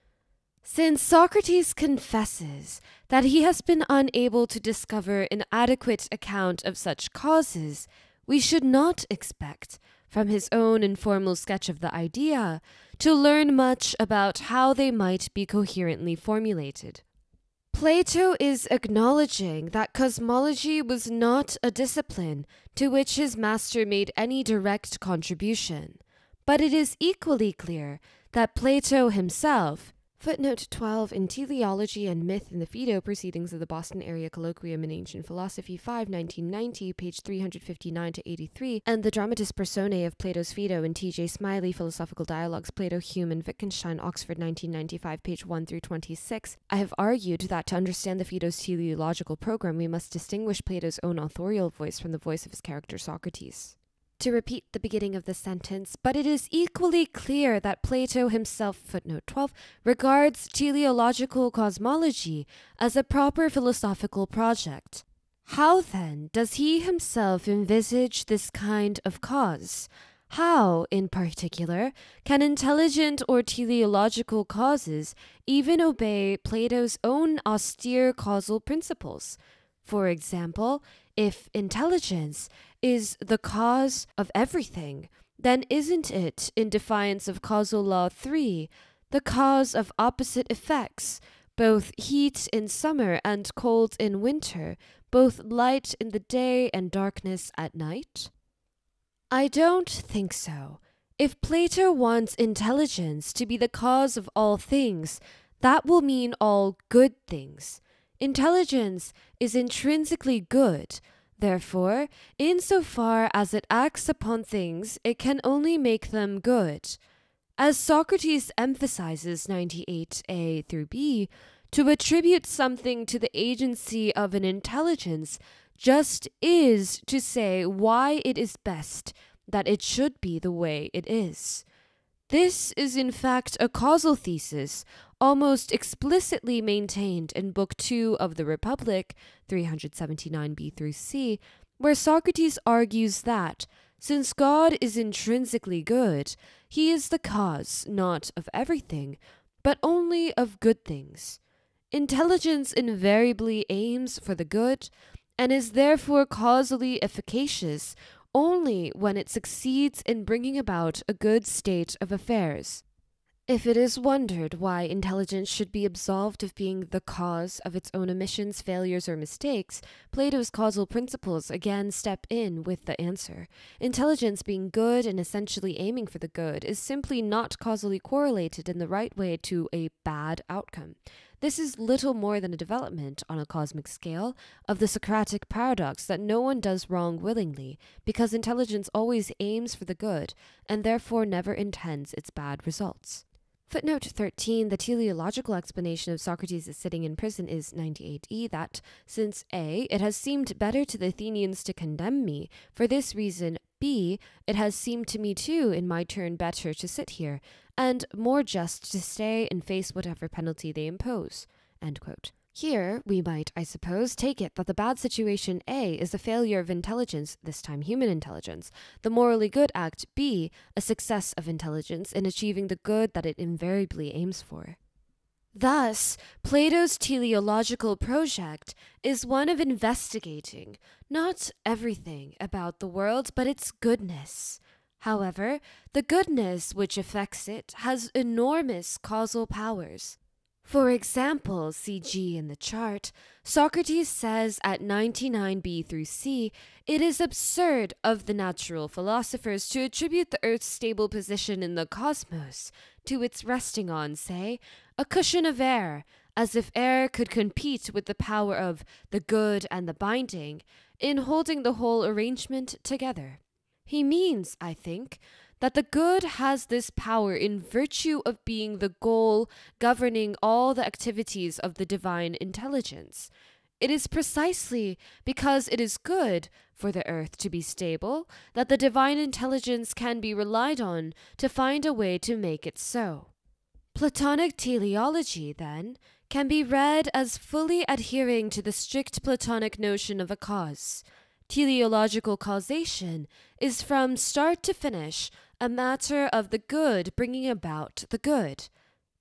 Since Socrates confesses that he has been unable to discover an adequate account of such causes, we should not expect, from his own informal sketch of the idea, to learn much about how they might be coherently formulated. Plato is acknowledging that cosmology was not a discipline to which his master made any direct contribution, but it is equally clear that Plato himself Footnote 12 in Teleology and Myth in the Phaedo Proceedings of the Boston Area Colloquium in Ancient Philosophy 5, 1990, page 359 to 83, and the Dramatis Personae of Plato's Phaedo in T.J. Smiley Philosophical Dialogues, Plato, Hume, and Wittgenstein, Oxford, 1995, page 1 through 26, I have argued that to understand the Phaedo's teleological program, we must distinguish Plato's own authorial voice from the voice of his character Socrates to repeat the beginning of the sentence, but it is equally clear that Plato himself, footnote 12, regards teleological cosmology as a proper philosophical project. How then does he himself envisage this kind of cause? How, in particular, can intelligent or teleological causes even obey Plato's own austere causal principles? For example, if intelligence is the cause of everything, then isn't it, in defiance of causal law 3, the cause of opposite effects, both heat in summer and cold in winter, both light in the day and darkness at night? I don't think so. If Plato wants intelligence to be the cause of all things, that will mean all good things. Intelligence is intrinsically good. Therefore, insofar as it acts upon things, it can only make them good. As Socrates emphasizes 98a through b, to attribute something to the agency of an intelligence just is to say why it is best, that it should be the way it is. This is in fact a causal thesis almost explicitly maintained in Book 2 of the Republic, 379b through c, where Socrates argues that, since God is intrinsically good, he is the cause not of everything, but only of good things. Intelligence invariably aims for the good, and is therefore causally efficacious only when it succeeds in bringing about a good state of affairs. If it is wondered why intelligence should be absolved of being the cause of its own omissions, failures, or mistakes, Plato's causal principles again step in with the answer. Intelligence being good and essentially aiming for the good is simply not causally correlated in the right way to a bad outcome. This is little more than a development, on a cosmic scale, of the Socratic paradox that no one does wrong willingly, because intelligence always aims for the good, and therefore never intends its bad results. Footnote 13 The teleological explanation of Socrates' sitting in prison is 98e that, since a, it has seemed better to the Athenians to condemn me, for this reason, b, it has seemed to me too, in my turn, better to sit here, and more just to stay and face whatever penalty they impose. Here, we might, I suppose, take it that the bad situation A is the failure of intelligence, this time human intelligence, the morally good act B, a success of intelligence in achieving the good that it invariably aims for. Thus, Plato's teleological project is one of investigating not everything about the world, but its goodness. However, the goodness which affects it has enormous causal powers. For example, CG in the chart, Socrates says at 99b through c, it is absurd of the natural philosophers to attribute the Earth's stable position in the cosmos to its resting on, say, a cushion of air, as if air could compete with the power of the good and the binding in holding the whole arrangement together. He means, I think, that the good has this power in virtue of being the goal governing all the activities of the divine intelligence. It is precisely because it is good for the earth to be stable that the divine intelligence can be relied on to find a way to make it so. Platonic teleology, then, can be read as fully adhering to the strict Platonic notion of a cause. Teleological causation is from start to finish a matter of the good bringing about the good.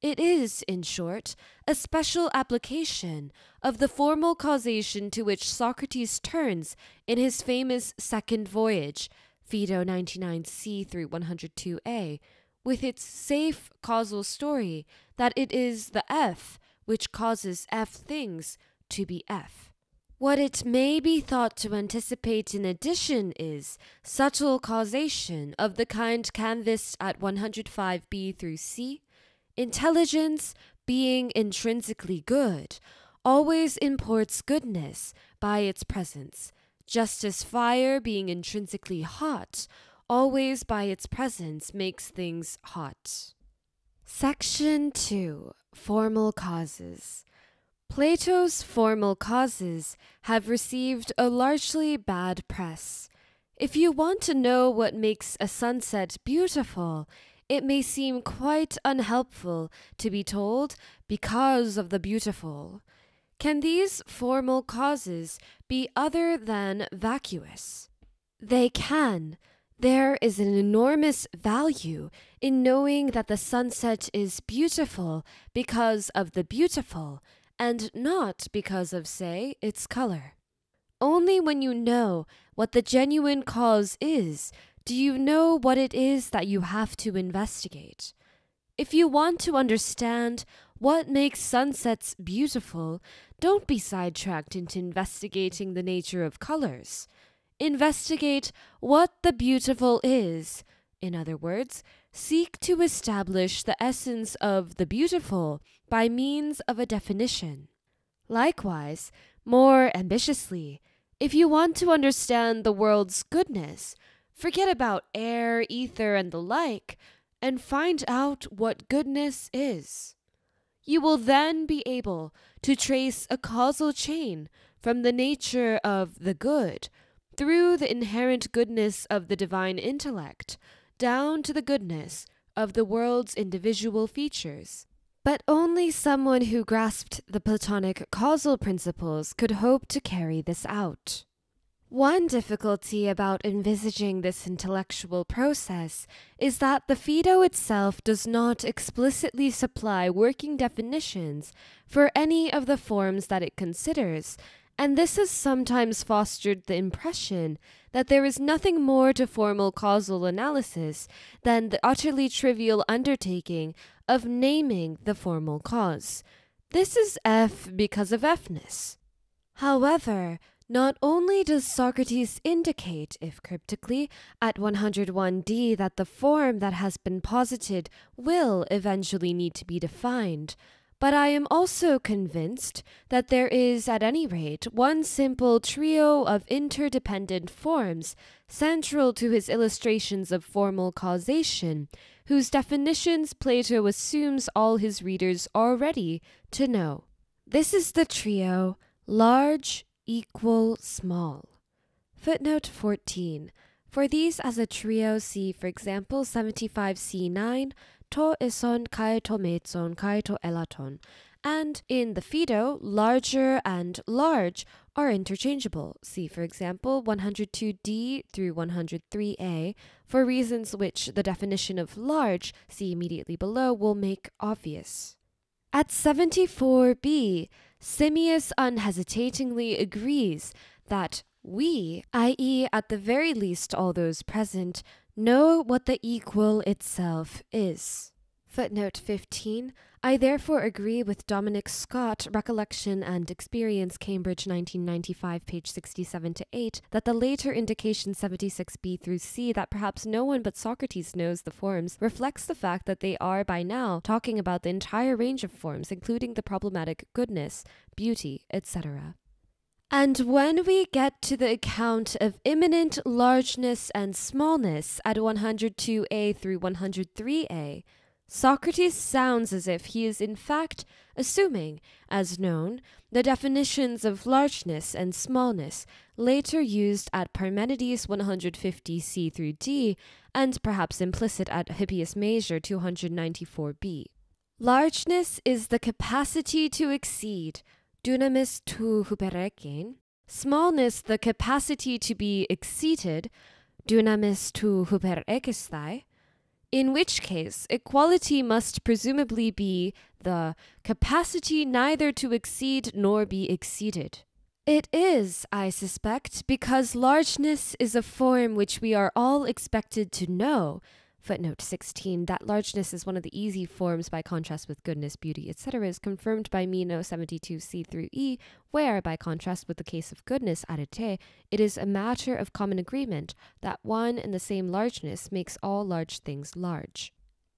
It is, in short, a special application of the formal causation to which Socrates turns in his famous Second Voyage, Phaedo 99c through 102a, with its safe causal story that it is the F which causes F things to be F. What it may be thought to anticipate in addition is subtle causation of the kind canvassed at 105b through c, intelligence being intrinsically good, always imports goodness by its presence, just as fire being intrinsically hot, always by its presence makes things hot. Section 2 Formal Causes Plato's formal causes have received a largely bad press. If you want to know what makes a sunset beautiful, it may seem quite unhelpful to be told because of the beautiful. Can these formal causes be other than vacuous? They can. There is an enormous value in knowing that the sunset is beautiful because of the beautiful and not because of, say, its color. Only when you know what the genuine cause is do you know what it is that you have to investigate. If you want to understand what makes sunsets beautiful, don't be sidetracked into investigating the nature of colors. Investigate what the beautiful is. In other words, seek to establish the essence of the beautiful by means of a definition. Likewise, more ambitiously, if you want to understand the world's goodness, forget about air, ether, and the like, and find out what goodness is. You will then be able to trace a causal chain from the nature of the good through the inherent goodness of the divine intellect down to the goodness of the world's individual features. But only someone who grasped the Platonic causal principles could hope to carry this out. One difficulty about envisaging this intellectual process is that the Phaedo itself does not explicitly supply working definitions for any of the forms that it considers, and this has sometimes fostered the impression that there is nothing more to formal causal analysis than the utterly trivial undertaking of naming the formal cause. This is F because of Fness. However, not only does Socrates indicate, if cryptically, at 101d that the form that has been posited will eventually need to be defined, but I am also convinced that there is, at any rate, one simple trio of interdependent forms central to his illustrations of formal causation, whose definitions Plato assumes all his readers already to know. This is the trio large equal small. Footnote 14. For these as a trio, see, for example, 75C9 to ison kai to metson kai to elaton. And in the Fido, larger and large are interchangeable. See, for example, 102d through 103a, for reasons which the definition of large, see immediately below, will make obvious. At 74b, Simmias unhesitatingly agrees that we, i.e., at the very least all those present, know what the equal itself is. Footnote 15. I therefore agree with Dominic Scott, Recollection and Experience, Cambridge 1995, page 67 to 8, that the later indication 76b through c that perhaps no one but Socrates knows the forms reflects the fact that they are by now talking about the entire range of forms, including the problematic goodness, beauty, etc. And when we get to the account of imminent largeness and smallness at 102a through 103a, Socrates sounds as if he is in fact assuming, as known, the definitions of largeness and smallness later used at Parmenides 150c through d and perhaps implicit at Hippias Major 294b. Largeness is the capacity to exceed, dunamis tu huperekin, smallness the capacity to be exceeded, dunamis tu huperekistai, in which case equality must presumably be the capacity neither to exceed nor be exceeded. It is, I suspect, because largeness is a form which we are all expected to know, Footnote 16 That largeness is one of the easy forms by contrast with goodness, beauty, etc., is confirmed by Mino 72c through e, where, by contrast with the case of goodness, arete, it is a matter of common agreement that one and the same largeness makes all large things large.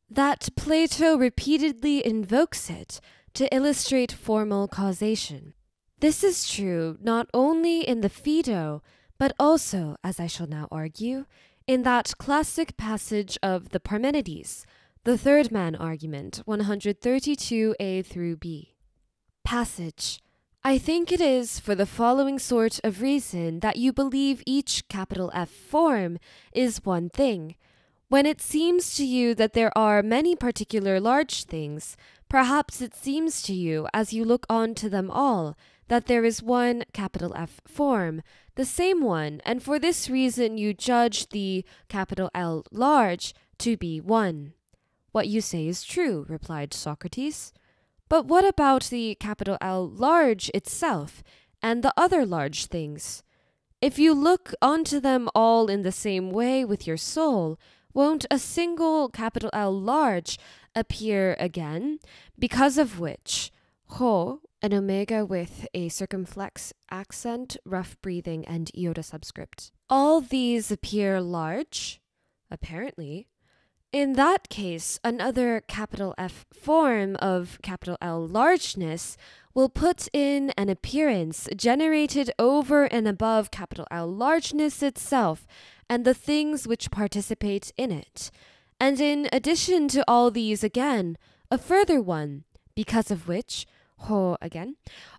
That Plato repeatedly invokes it to illustrate formal causation. This is true not only in the Phaedo, but also, as I shall now argue, in that classic passage of the Parmenides, the third man argument, 132a through b. Passage. I think it is for the following sort of reason that you believe each capital F form is one thing, when it seems to you that there are many particular large things, perhaps it seems to you, as you look on to them all, that there is one capital F form, the same one, and for this reason you judge the capital L large to be one. What you say is true, replied Socrates. But what about the capital L large itself and the other large things? If you look onto them all in the same way with your soul, won't a single capital L large appear again, because of which ho an omega with a circumflex accent, rough breathing, and iota subscript. All these appear large, apparently. In that case, another capital F form of capital L largeness will put in an appearance generated over and above capital L largeness itself and the things which participate in it. And in addition to all these again, a further one, because of which ho again,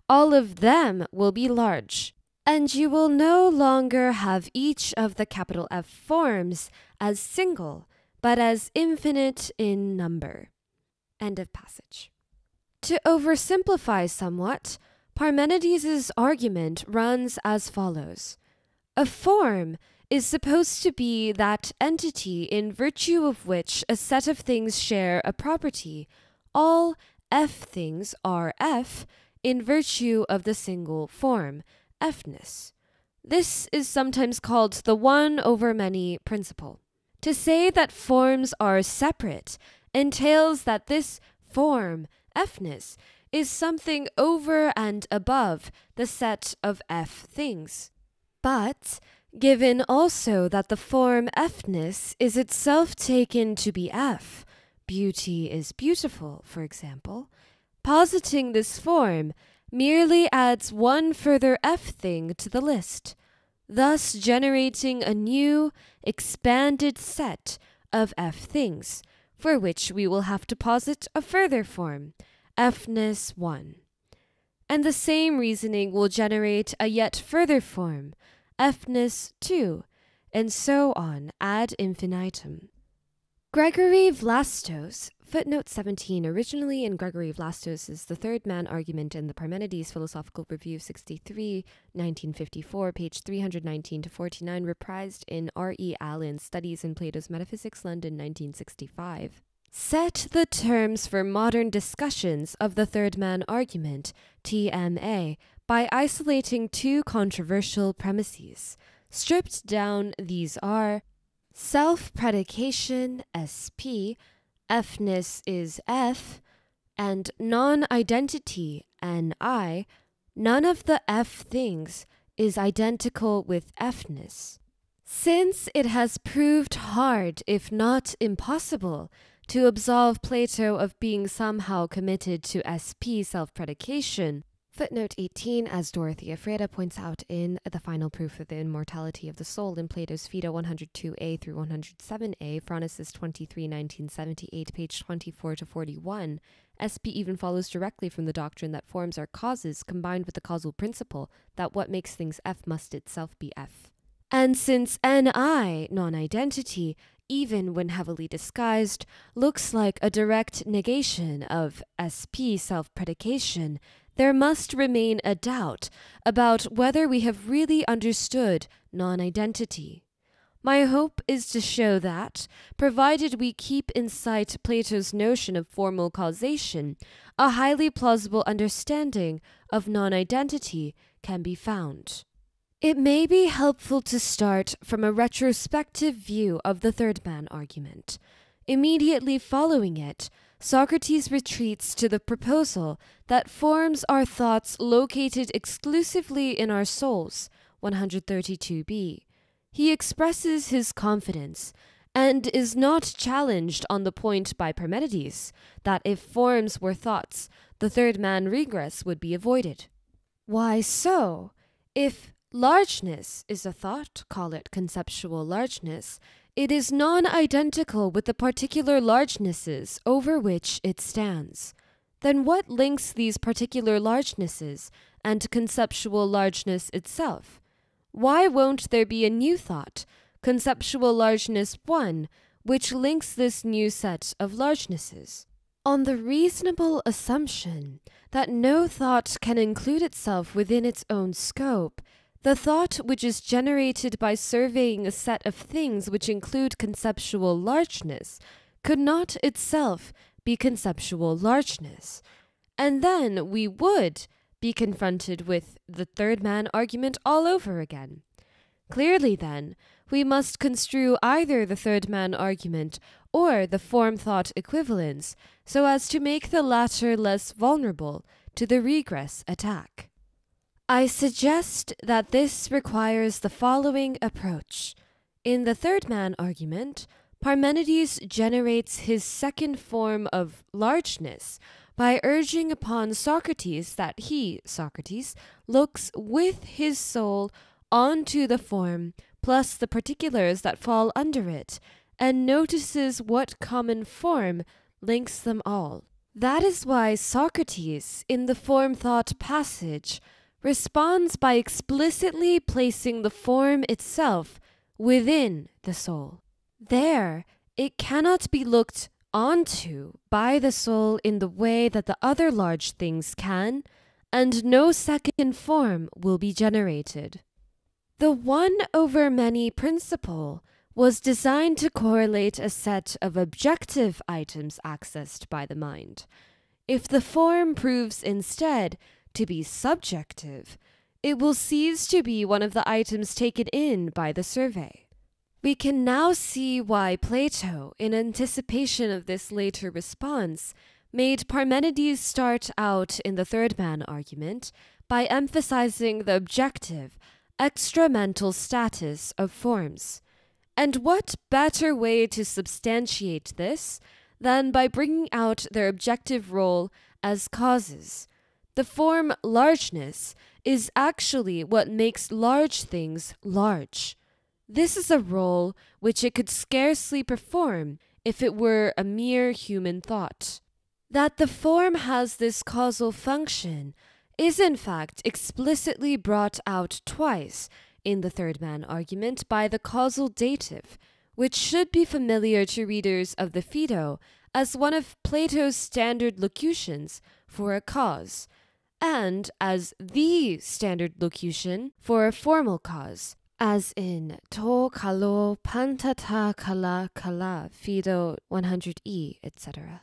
all of them will be large. And you will no longer have each of the capital F forms as single, but as infinite in number. End of passage. To oversimplify somewhat, Parmenides' argument runs as follows A form is supposed to be that entity in virtue of which a set of things share a property, all f things are f in virtue of the single form, fness. This is sometimes called the one over many principle. To say that forms are separate entails that this form, fness, is something over and above the set of f things. But, given also that the form fness is itself taken to be f, beauty is beautiful, for example, positing this form merely adds one further F thing to the list, thus generating a new, expanded set of F things, for which we will have to posit a further form, Fness 1. And the same reasoning will generate a yet further form, Fness 2, and so on ad infinitum. Gregory Vlastos, footnote 17, originally in Gregory Vlastos's The Third Man argument in the Parmenides Philosophical Review 63, 1954, page 319 to 49, reprised in R. E. Allen's Studies in Plato's Metaphysics, London, 1965. Set the terms for modern discussions of the third man argument, TMA, by isolating two controversial premises. Stripped down, these are Self predication SP, Fness is F, and non identity NI, none of the F things is identical with Fness. Since it has proved hard, if not impossible, to absolve Plato of being somehow committed to SP self predication, Footnote 18, as Dorothea Freda points out in The Final Proof of the Immortality of the Soul in Plato's Phaedo 102a through 107a, Phronesis 23, 1978, page 24 to 41, SP even follows directly from the doctrine that forms are causes combined with the causal principle that what makes things F must itself be F. And since NI, non identity, even when heavily disguised, looks like a direct negation of SP self predication, there must remain a doubt about whether we have really understood non identity. My hope is to show that, provided we keep in sight Plato's notion of formal causation, a highly plausible understanding of non identity can be found. It may be helpful to start from a retrospective view of the third man argument. Immediately following it, Socrates retreats to the proposal that forms are thoughts located exclusively in our souls, 132b. He expresses his confidence and is not challenged on the point by Parmenides that if forms were thoughts, the third man regress would be avoided. Why so? If largeness is a thought, call it conceptual largeness, it is non-identical with the particular largenesses over which it stands. Then what links these particular largenesses and conceptual largeness itself? Why won't there be a new thought, conceptual largeness 1, which links this new set of largenesses? On the reasonable assumption that no thought can include itself within its own scope, the thought which is generated by surveying a set of things which include conceptual largeness could not itself be conceptual largeness. And then we would be confronted with the third man argument all over again. Clearly, then, we must construe either the third man argument or the form thought equivalence so as to make the latter less vulnerable to the regress attack. I suggest that this requires the following approach. In the third man argument, Parmenides generates his second form of largeness by urging upon Socrates that he, Socrates, looks with his soul onto the form plus the particulars that fall under it, and notices what common form links them all. That is why Socrates, in the form thought passage, responds by explicitly placing the form itself within the soul. There, it cannot be looked onto by the soul in the way that the other large things can, and no second form will be generated. The one over many principle was designed to correlate a set of objective items accessed by the mind. If the form proves instead to be subjective, it will cease to be one of the items taken in by the survey. We can now see why Plato, in anticipation of this later response, made Parmenides start out in the third man argument by emphasizing the objective, extramental status of forms. And what better way to substantiate this than by bringing out their objective role as causes, the form largeness is actually what makes large things large. This is a role which it could scarcely perform if it were a mere human thought. That the form has this causal function is in fact explicitly brought out twice in the third man argument by the causal dative, which should be familiar to readers of the Phaedo as one of Plato's standard locutions for a cause – and as the standard locution for a formal cause, as in to kalo pantata kala kala fido 100e, etc.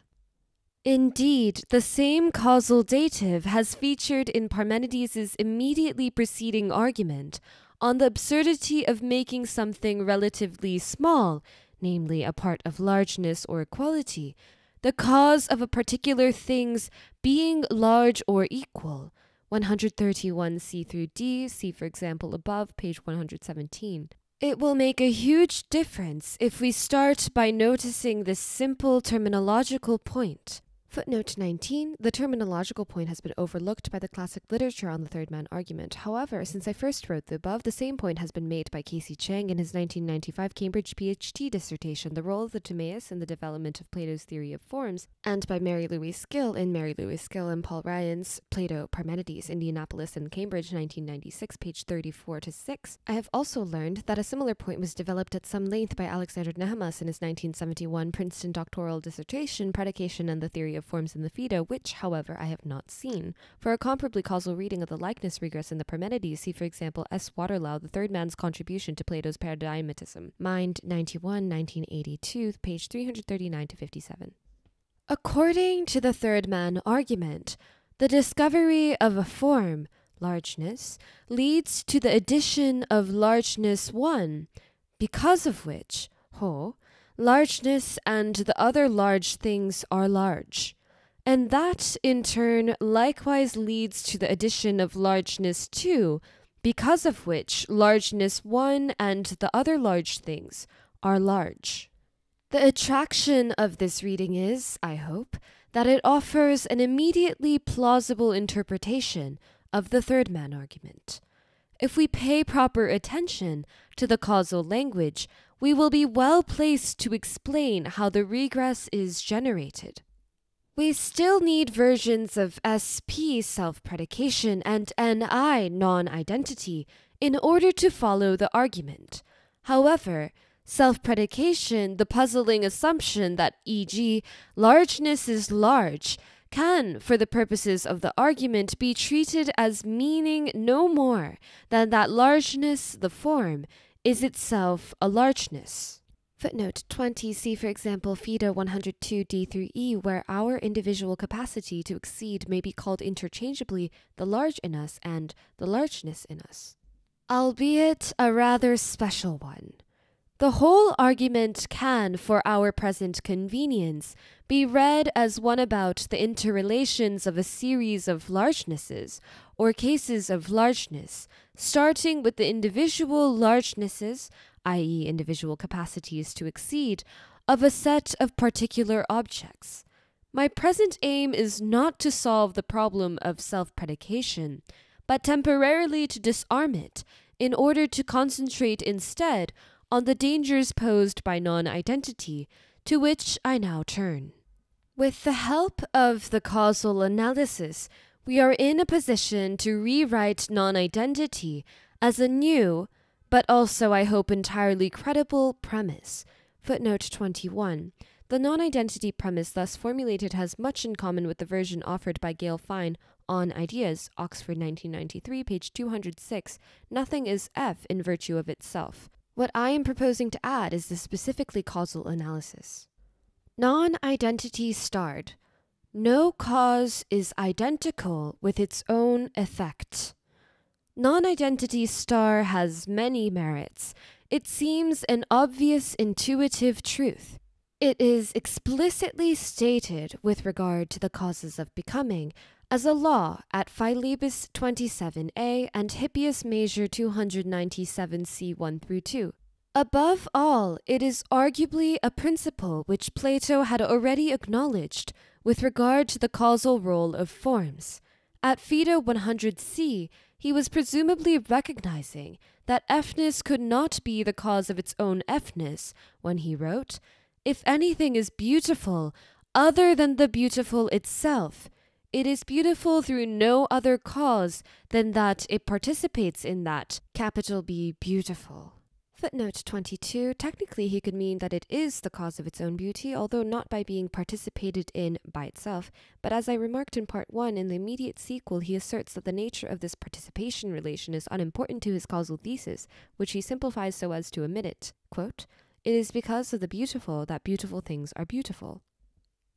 Indeed, the same causal dative has featured in Parmenides' immediately preceding argument on the absurdity of making something relatively small, namely a part of largeness or equality, the cause of a particular thing's being large or equal. 131c through d, see for example above, page 117. It will make a huge difference if we start by noticing this simple terminological point. Footnote 19 The terminological point has been overlooked by the classic literature on the third man argument. However, since I first wrote the above, the same point has been made by Casey Chang in his 1995 Cambridge PhD dissertation, The Role of the Timaeus in the Development of Plato's Theory of Forms, and by Mary Louise Skill in Mary Louise Skill and Paul Ryan's Plato, Parmenides, Indianapolis and Cambridge, 1996, page 34 to 6. I have also learned that a similar point was developed at some length by Alexander Nehamas in his 1971 Princeton doctoral dissertation, Predication and the Theory of forms in the Phaedo, which, however, I have not seen. For a comparably causal reading of the likeness regress in the Parmenides, see, for example, S. Waterlow, The Third Man's Contribution to Plato's Paradigmatism, Mind 91, 1982, page 339 to 57. According to the third man argument, the discovery of a form, largeness, leads to the addition of largeness 1, because of which, ho, largeness and the other large things are large. And that, in turn, likewise leads to the addition of largeness 2, because of which largeness 1 and the other large things are large. The attraction of this reading is, I hope, that it offers an immediately plausible interpretation of the third man argument. If we pay proper attention to the causal language, we will be well placed to explain how the regress is generated. We still need versions of SP self-predication and NI non-identity in order to follow the argument. However, self-predication, the puzzling assumption that e.g. largeness is large, can, for the purposes of the argument, be treated as meaning no more than that largeness, the form, is itself a largeness. Footnote 20 see for example FIDA 102D three E where our individual capacity to exceed may be called interchangeably the large in us and the largeness in us. Albeit a rather special one. The whole argument can, for our present convenience, be read as one about the interrelations of a series of largenesses, or cases of largeness, starting with the individual largenesses, i.e., individual capacities to exceed, of a set of particular objects. My present aim is not to solve the problem of self predication, but temporarily to disarm it in order to concentrate instead on the dangers posed by non identity, to which I now turn. With the help of the causal analysis, we are in a position to rewrite non identity as a new, but also, I hope, entirely credible premise. Footnote 21. The non identity premise thus formulated has much in common with the version offered by Gail Fine on Ideas, Oxford 1993, page 206. Nothing is F in virtue of itself. What I am proposing to add is the specifically causal analysis. Non identity starred no cause is identical with its own effect. Non-identity star has many merits. It seems an obvious intuitive truth. It is explicitly stated with regard to the causes of becoming as a law at Philebus 27a and Hippias Major 297c 1 through 2. Above all, it is arguably a principle which Plato had already acknowledged with regard to the causal role of forms. At Phaedo 100c, he was presumably recognizing that Fness could not be the cause of its own Fness when he wrote, If anything is beautiful other than the beautiful itself, it is beautiful through no other cause than that it participates in that, capital B, beautiful. Footnote 22 Technically, he could mean that it is the cause of its own beauty, although not by being participated in by itself. But as I remarked in Part 1, in the immediate sequel, he asserts that the nature of this participation relation is unimportant to his causal thesis, which he simplifies so as to omit it. Quote, it is because of the beautiful that beautiful things are beautiful.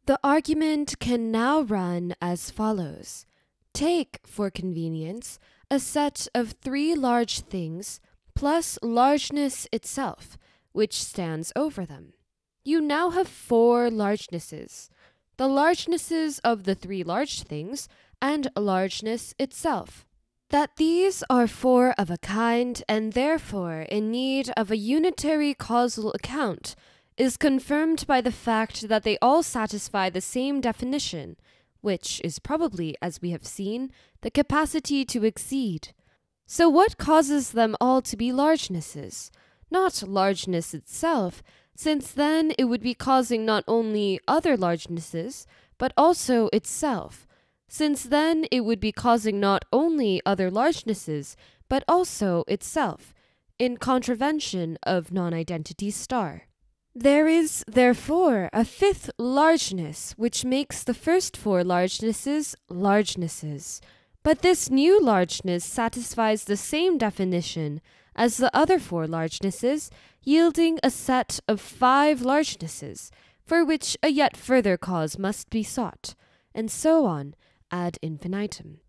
The argument can now run as follows Take, for convenience, a set of three large things plus largeness itself, which stands over them. You now have four largenesses the largenesses of the three large things, and largeness itself. That these are four of a kind and therefore in need of a unitary causal account is confirmed by the fact that they all satisfy the same definition, which is probably, as we have seen, the capacity to exceed. So, what causes them all to be largenesses? Not largeness itself, since then it would be causing not only other largenesses, but also itself. Since then it would be causing not only other largenesses, but also itself, in contravention of non identity star. There is, therefore, a fifth largeness which makes the first four largenesses largenesses. But this new largeness satisfies the same definition as the other four largenesses, yielding a set of five largenesses, for which a yet further cause must be sought, and so on ad infinitum.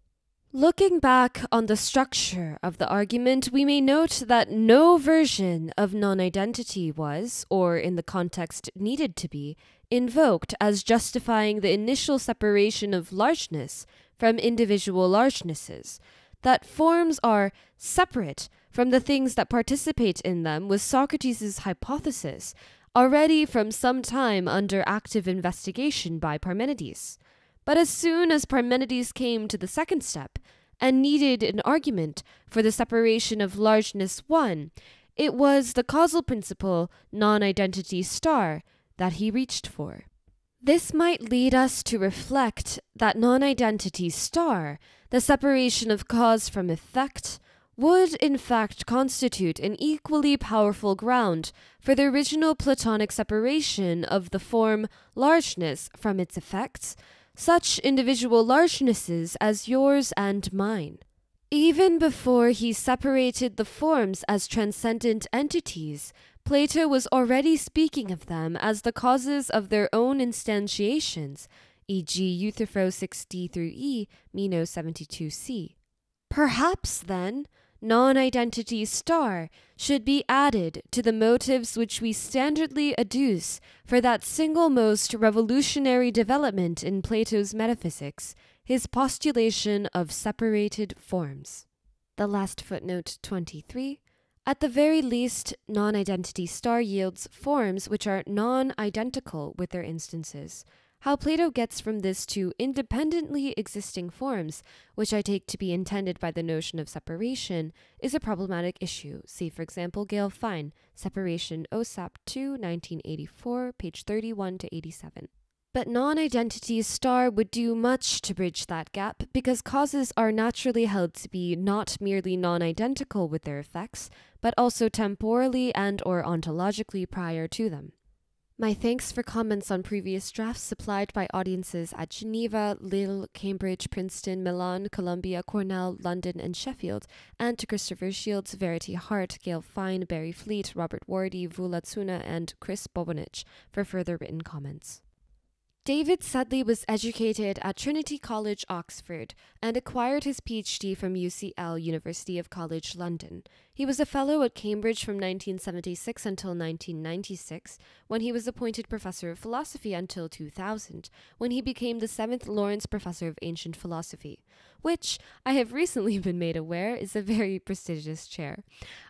Looking back on the structure of the argument, we may note that no version of non identity was, or in the context needed to be, invoked as justifying the initial separation of largeness from individual largenesses, that forms are separate from the things that participate in them was Socrates' hypothesis, already from some time under active investigation by Parmenides. But as soon as Parmenides came to the second step, and needed an argument for the separation of largeness 1, it was the causal principle, non identity star, that he reached for. This might lead us to reflect that non identity star, the separation of cause from effect, would in fact constitute an equally powerful ground for the original Platonic separation of the form largeness from its effects, such individual largenesses as yours and mine. Even before he separated the forms as transcendent entities, Plato was already speaking of them as the causes of their own instantiations, e.g., Euthyphro 6d through e, Meno 72c. Perhaps, then, non identity star should be added to the motives which we standardly adduce for that single most revolutionary development in Plato's metaphysics, his postulation of separated forms. The last footnote 23 at the very least, non identity star yields forms which are non identical with their instances. How Plato gets from this to independently existing forms, which I take to be intended by the notion of separation, is a problematic issue. See, for example, Gail Fine, Separation OSAP 2, 1984, page 31 to 87. But non identity star would do much to bridge that gap because causes are naturally held to be not merely non identical with their effects, but also temporally and or ontologically prior to them. My thanks for comments on previous drafts supplied by audiences at Geneva, Lille, Cambridge, Princeton, Milan, Columbia, Cornell, London, and Sheffield, and to Christopher Shields, Verity Hart, Gail Fine, Barry Fleet, Robert Wardy, Vula Tsuna, and Chris Bobonich for further written comments. David Sudley was educated at Trinity College, Oxford, and acquired his PhD from UCL, University of College London. He was a fellow at Cambridge from 1976 until 1996, when he was appointed professor of philosophy until 2000, when he became the seventh Lawrence Professor of Ancient Philosophy, which I have recently been made aware is a very prestigious chair.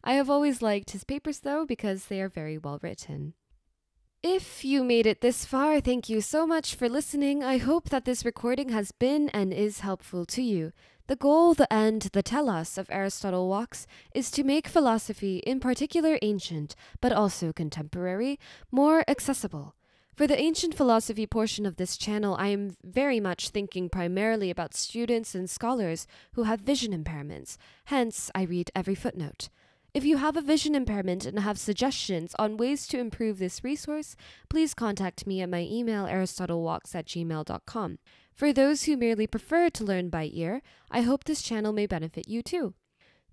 I have always liked his papers, though, because they are very well written. If you made it this far, thank you so much for listening. I hope that this recording has been and is helpful to you. The goal, the end, the telos of Aristotle Walks is to make philosophy, in particular ancient, but also contemporary, more accessible. For the ancient philosophy portion of this channel, I am very much thinking primarily about students and scholars who have vision impairments, hence, I read every footnote. If you have a vision impairment and have suggestions on ways to improve this resource, please contact me at my email aristotlewalks at gmail.com. For those who merely prefer to learn by ear, I hope this channel may benefit you too.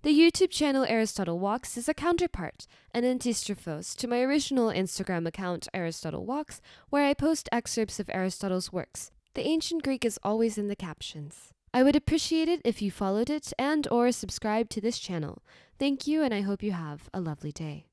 The YouTube channel Aristotle Walks is a counterpart, an antistrophos, to my original Instagram account Aristotle Walks, where I post excerpts of Aristotle's works. The ancient Greek is always in the captions. I would appreciate it if you followed it and or subscribed to this channel. Thank you and I hope you have a lovely day.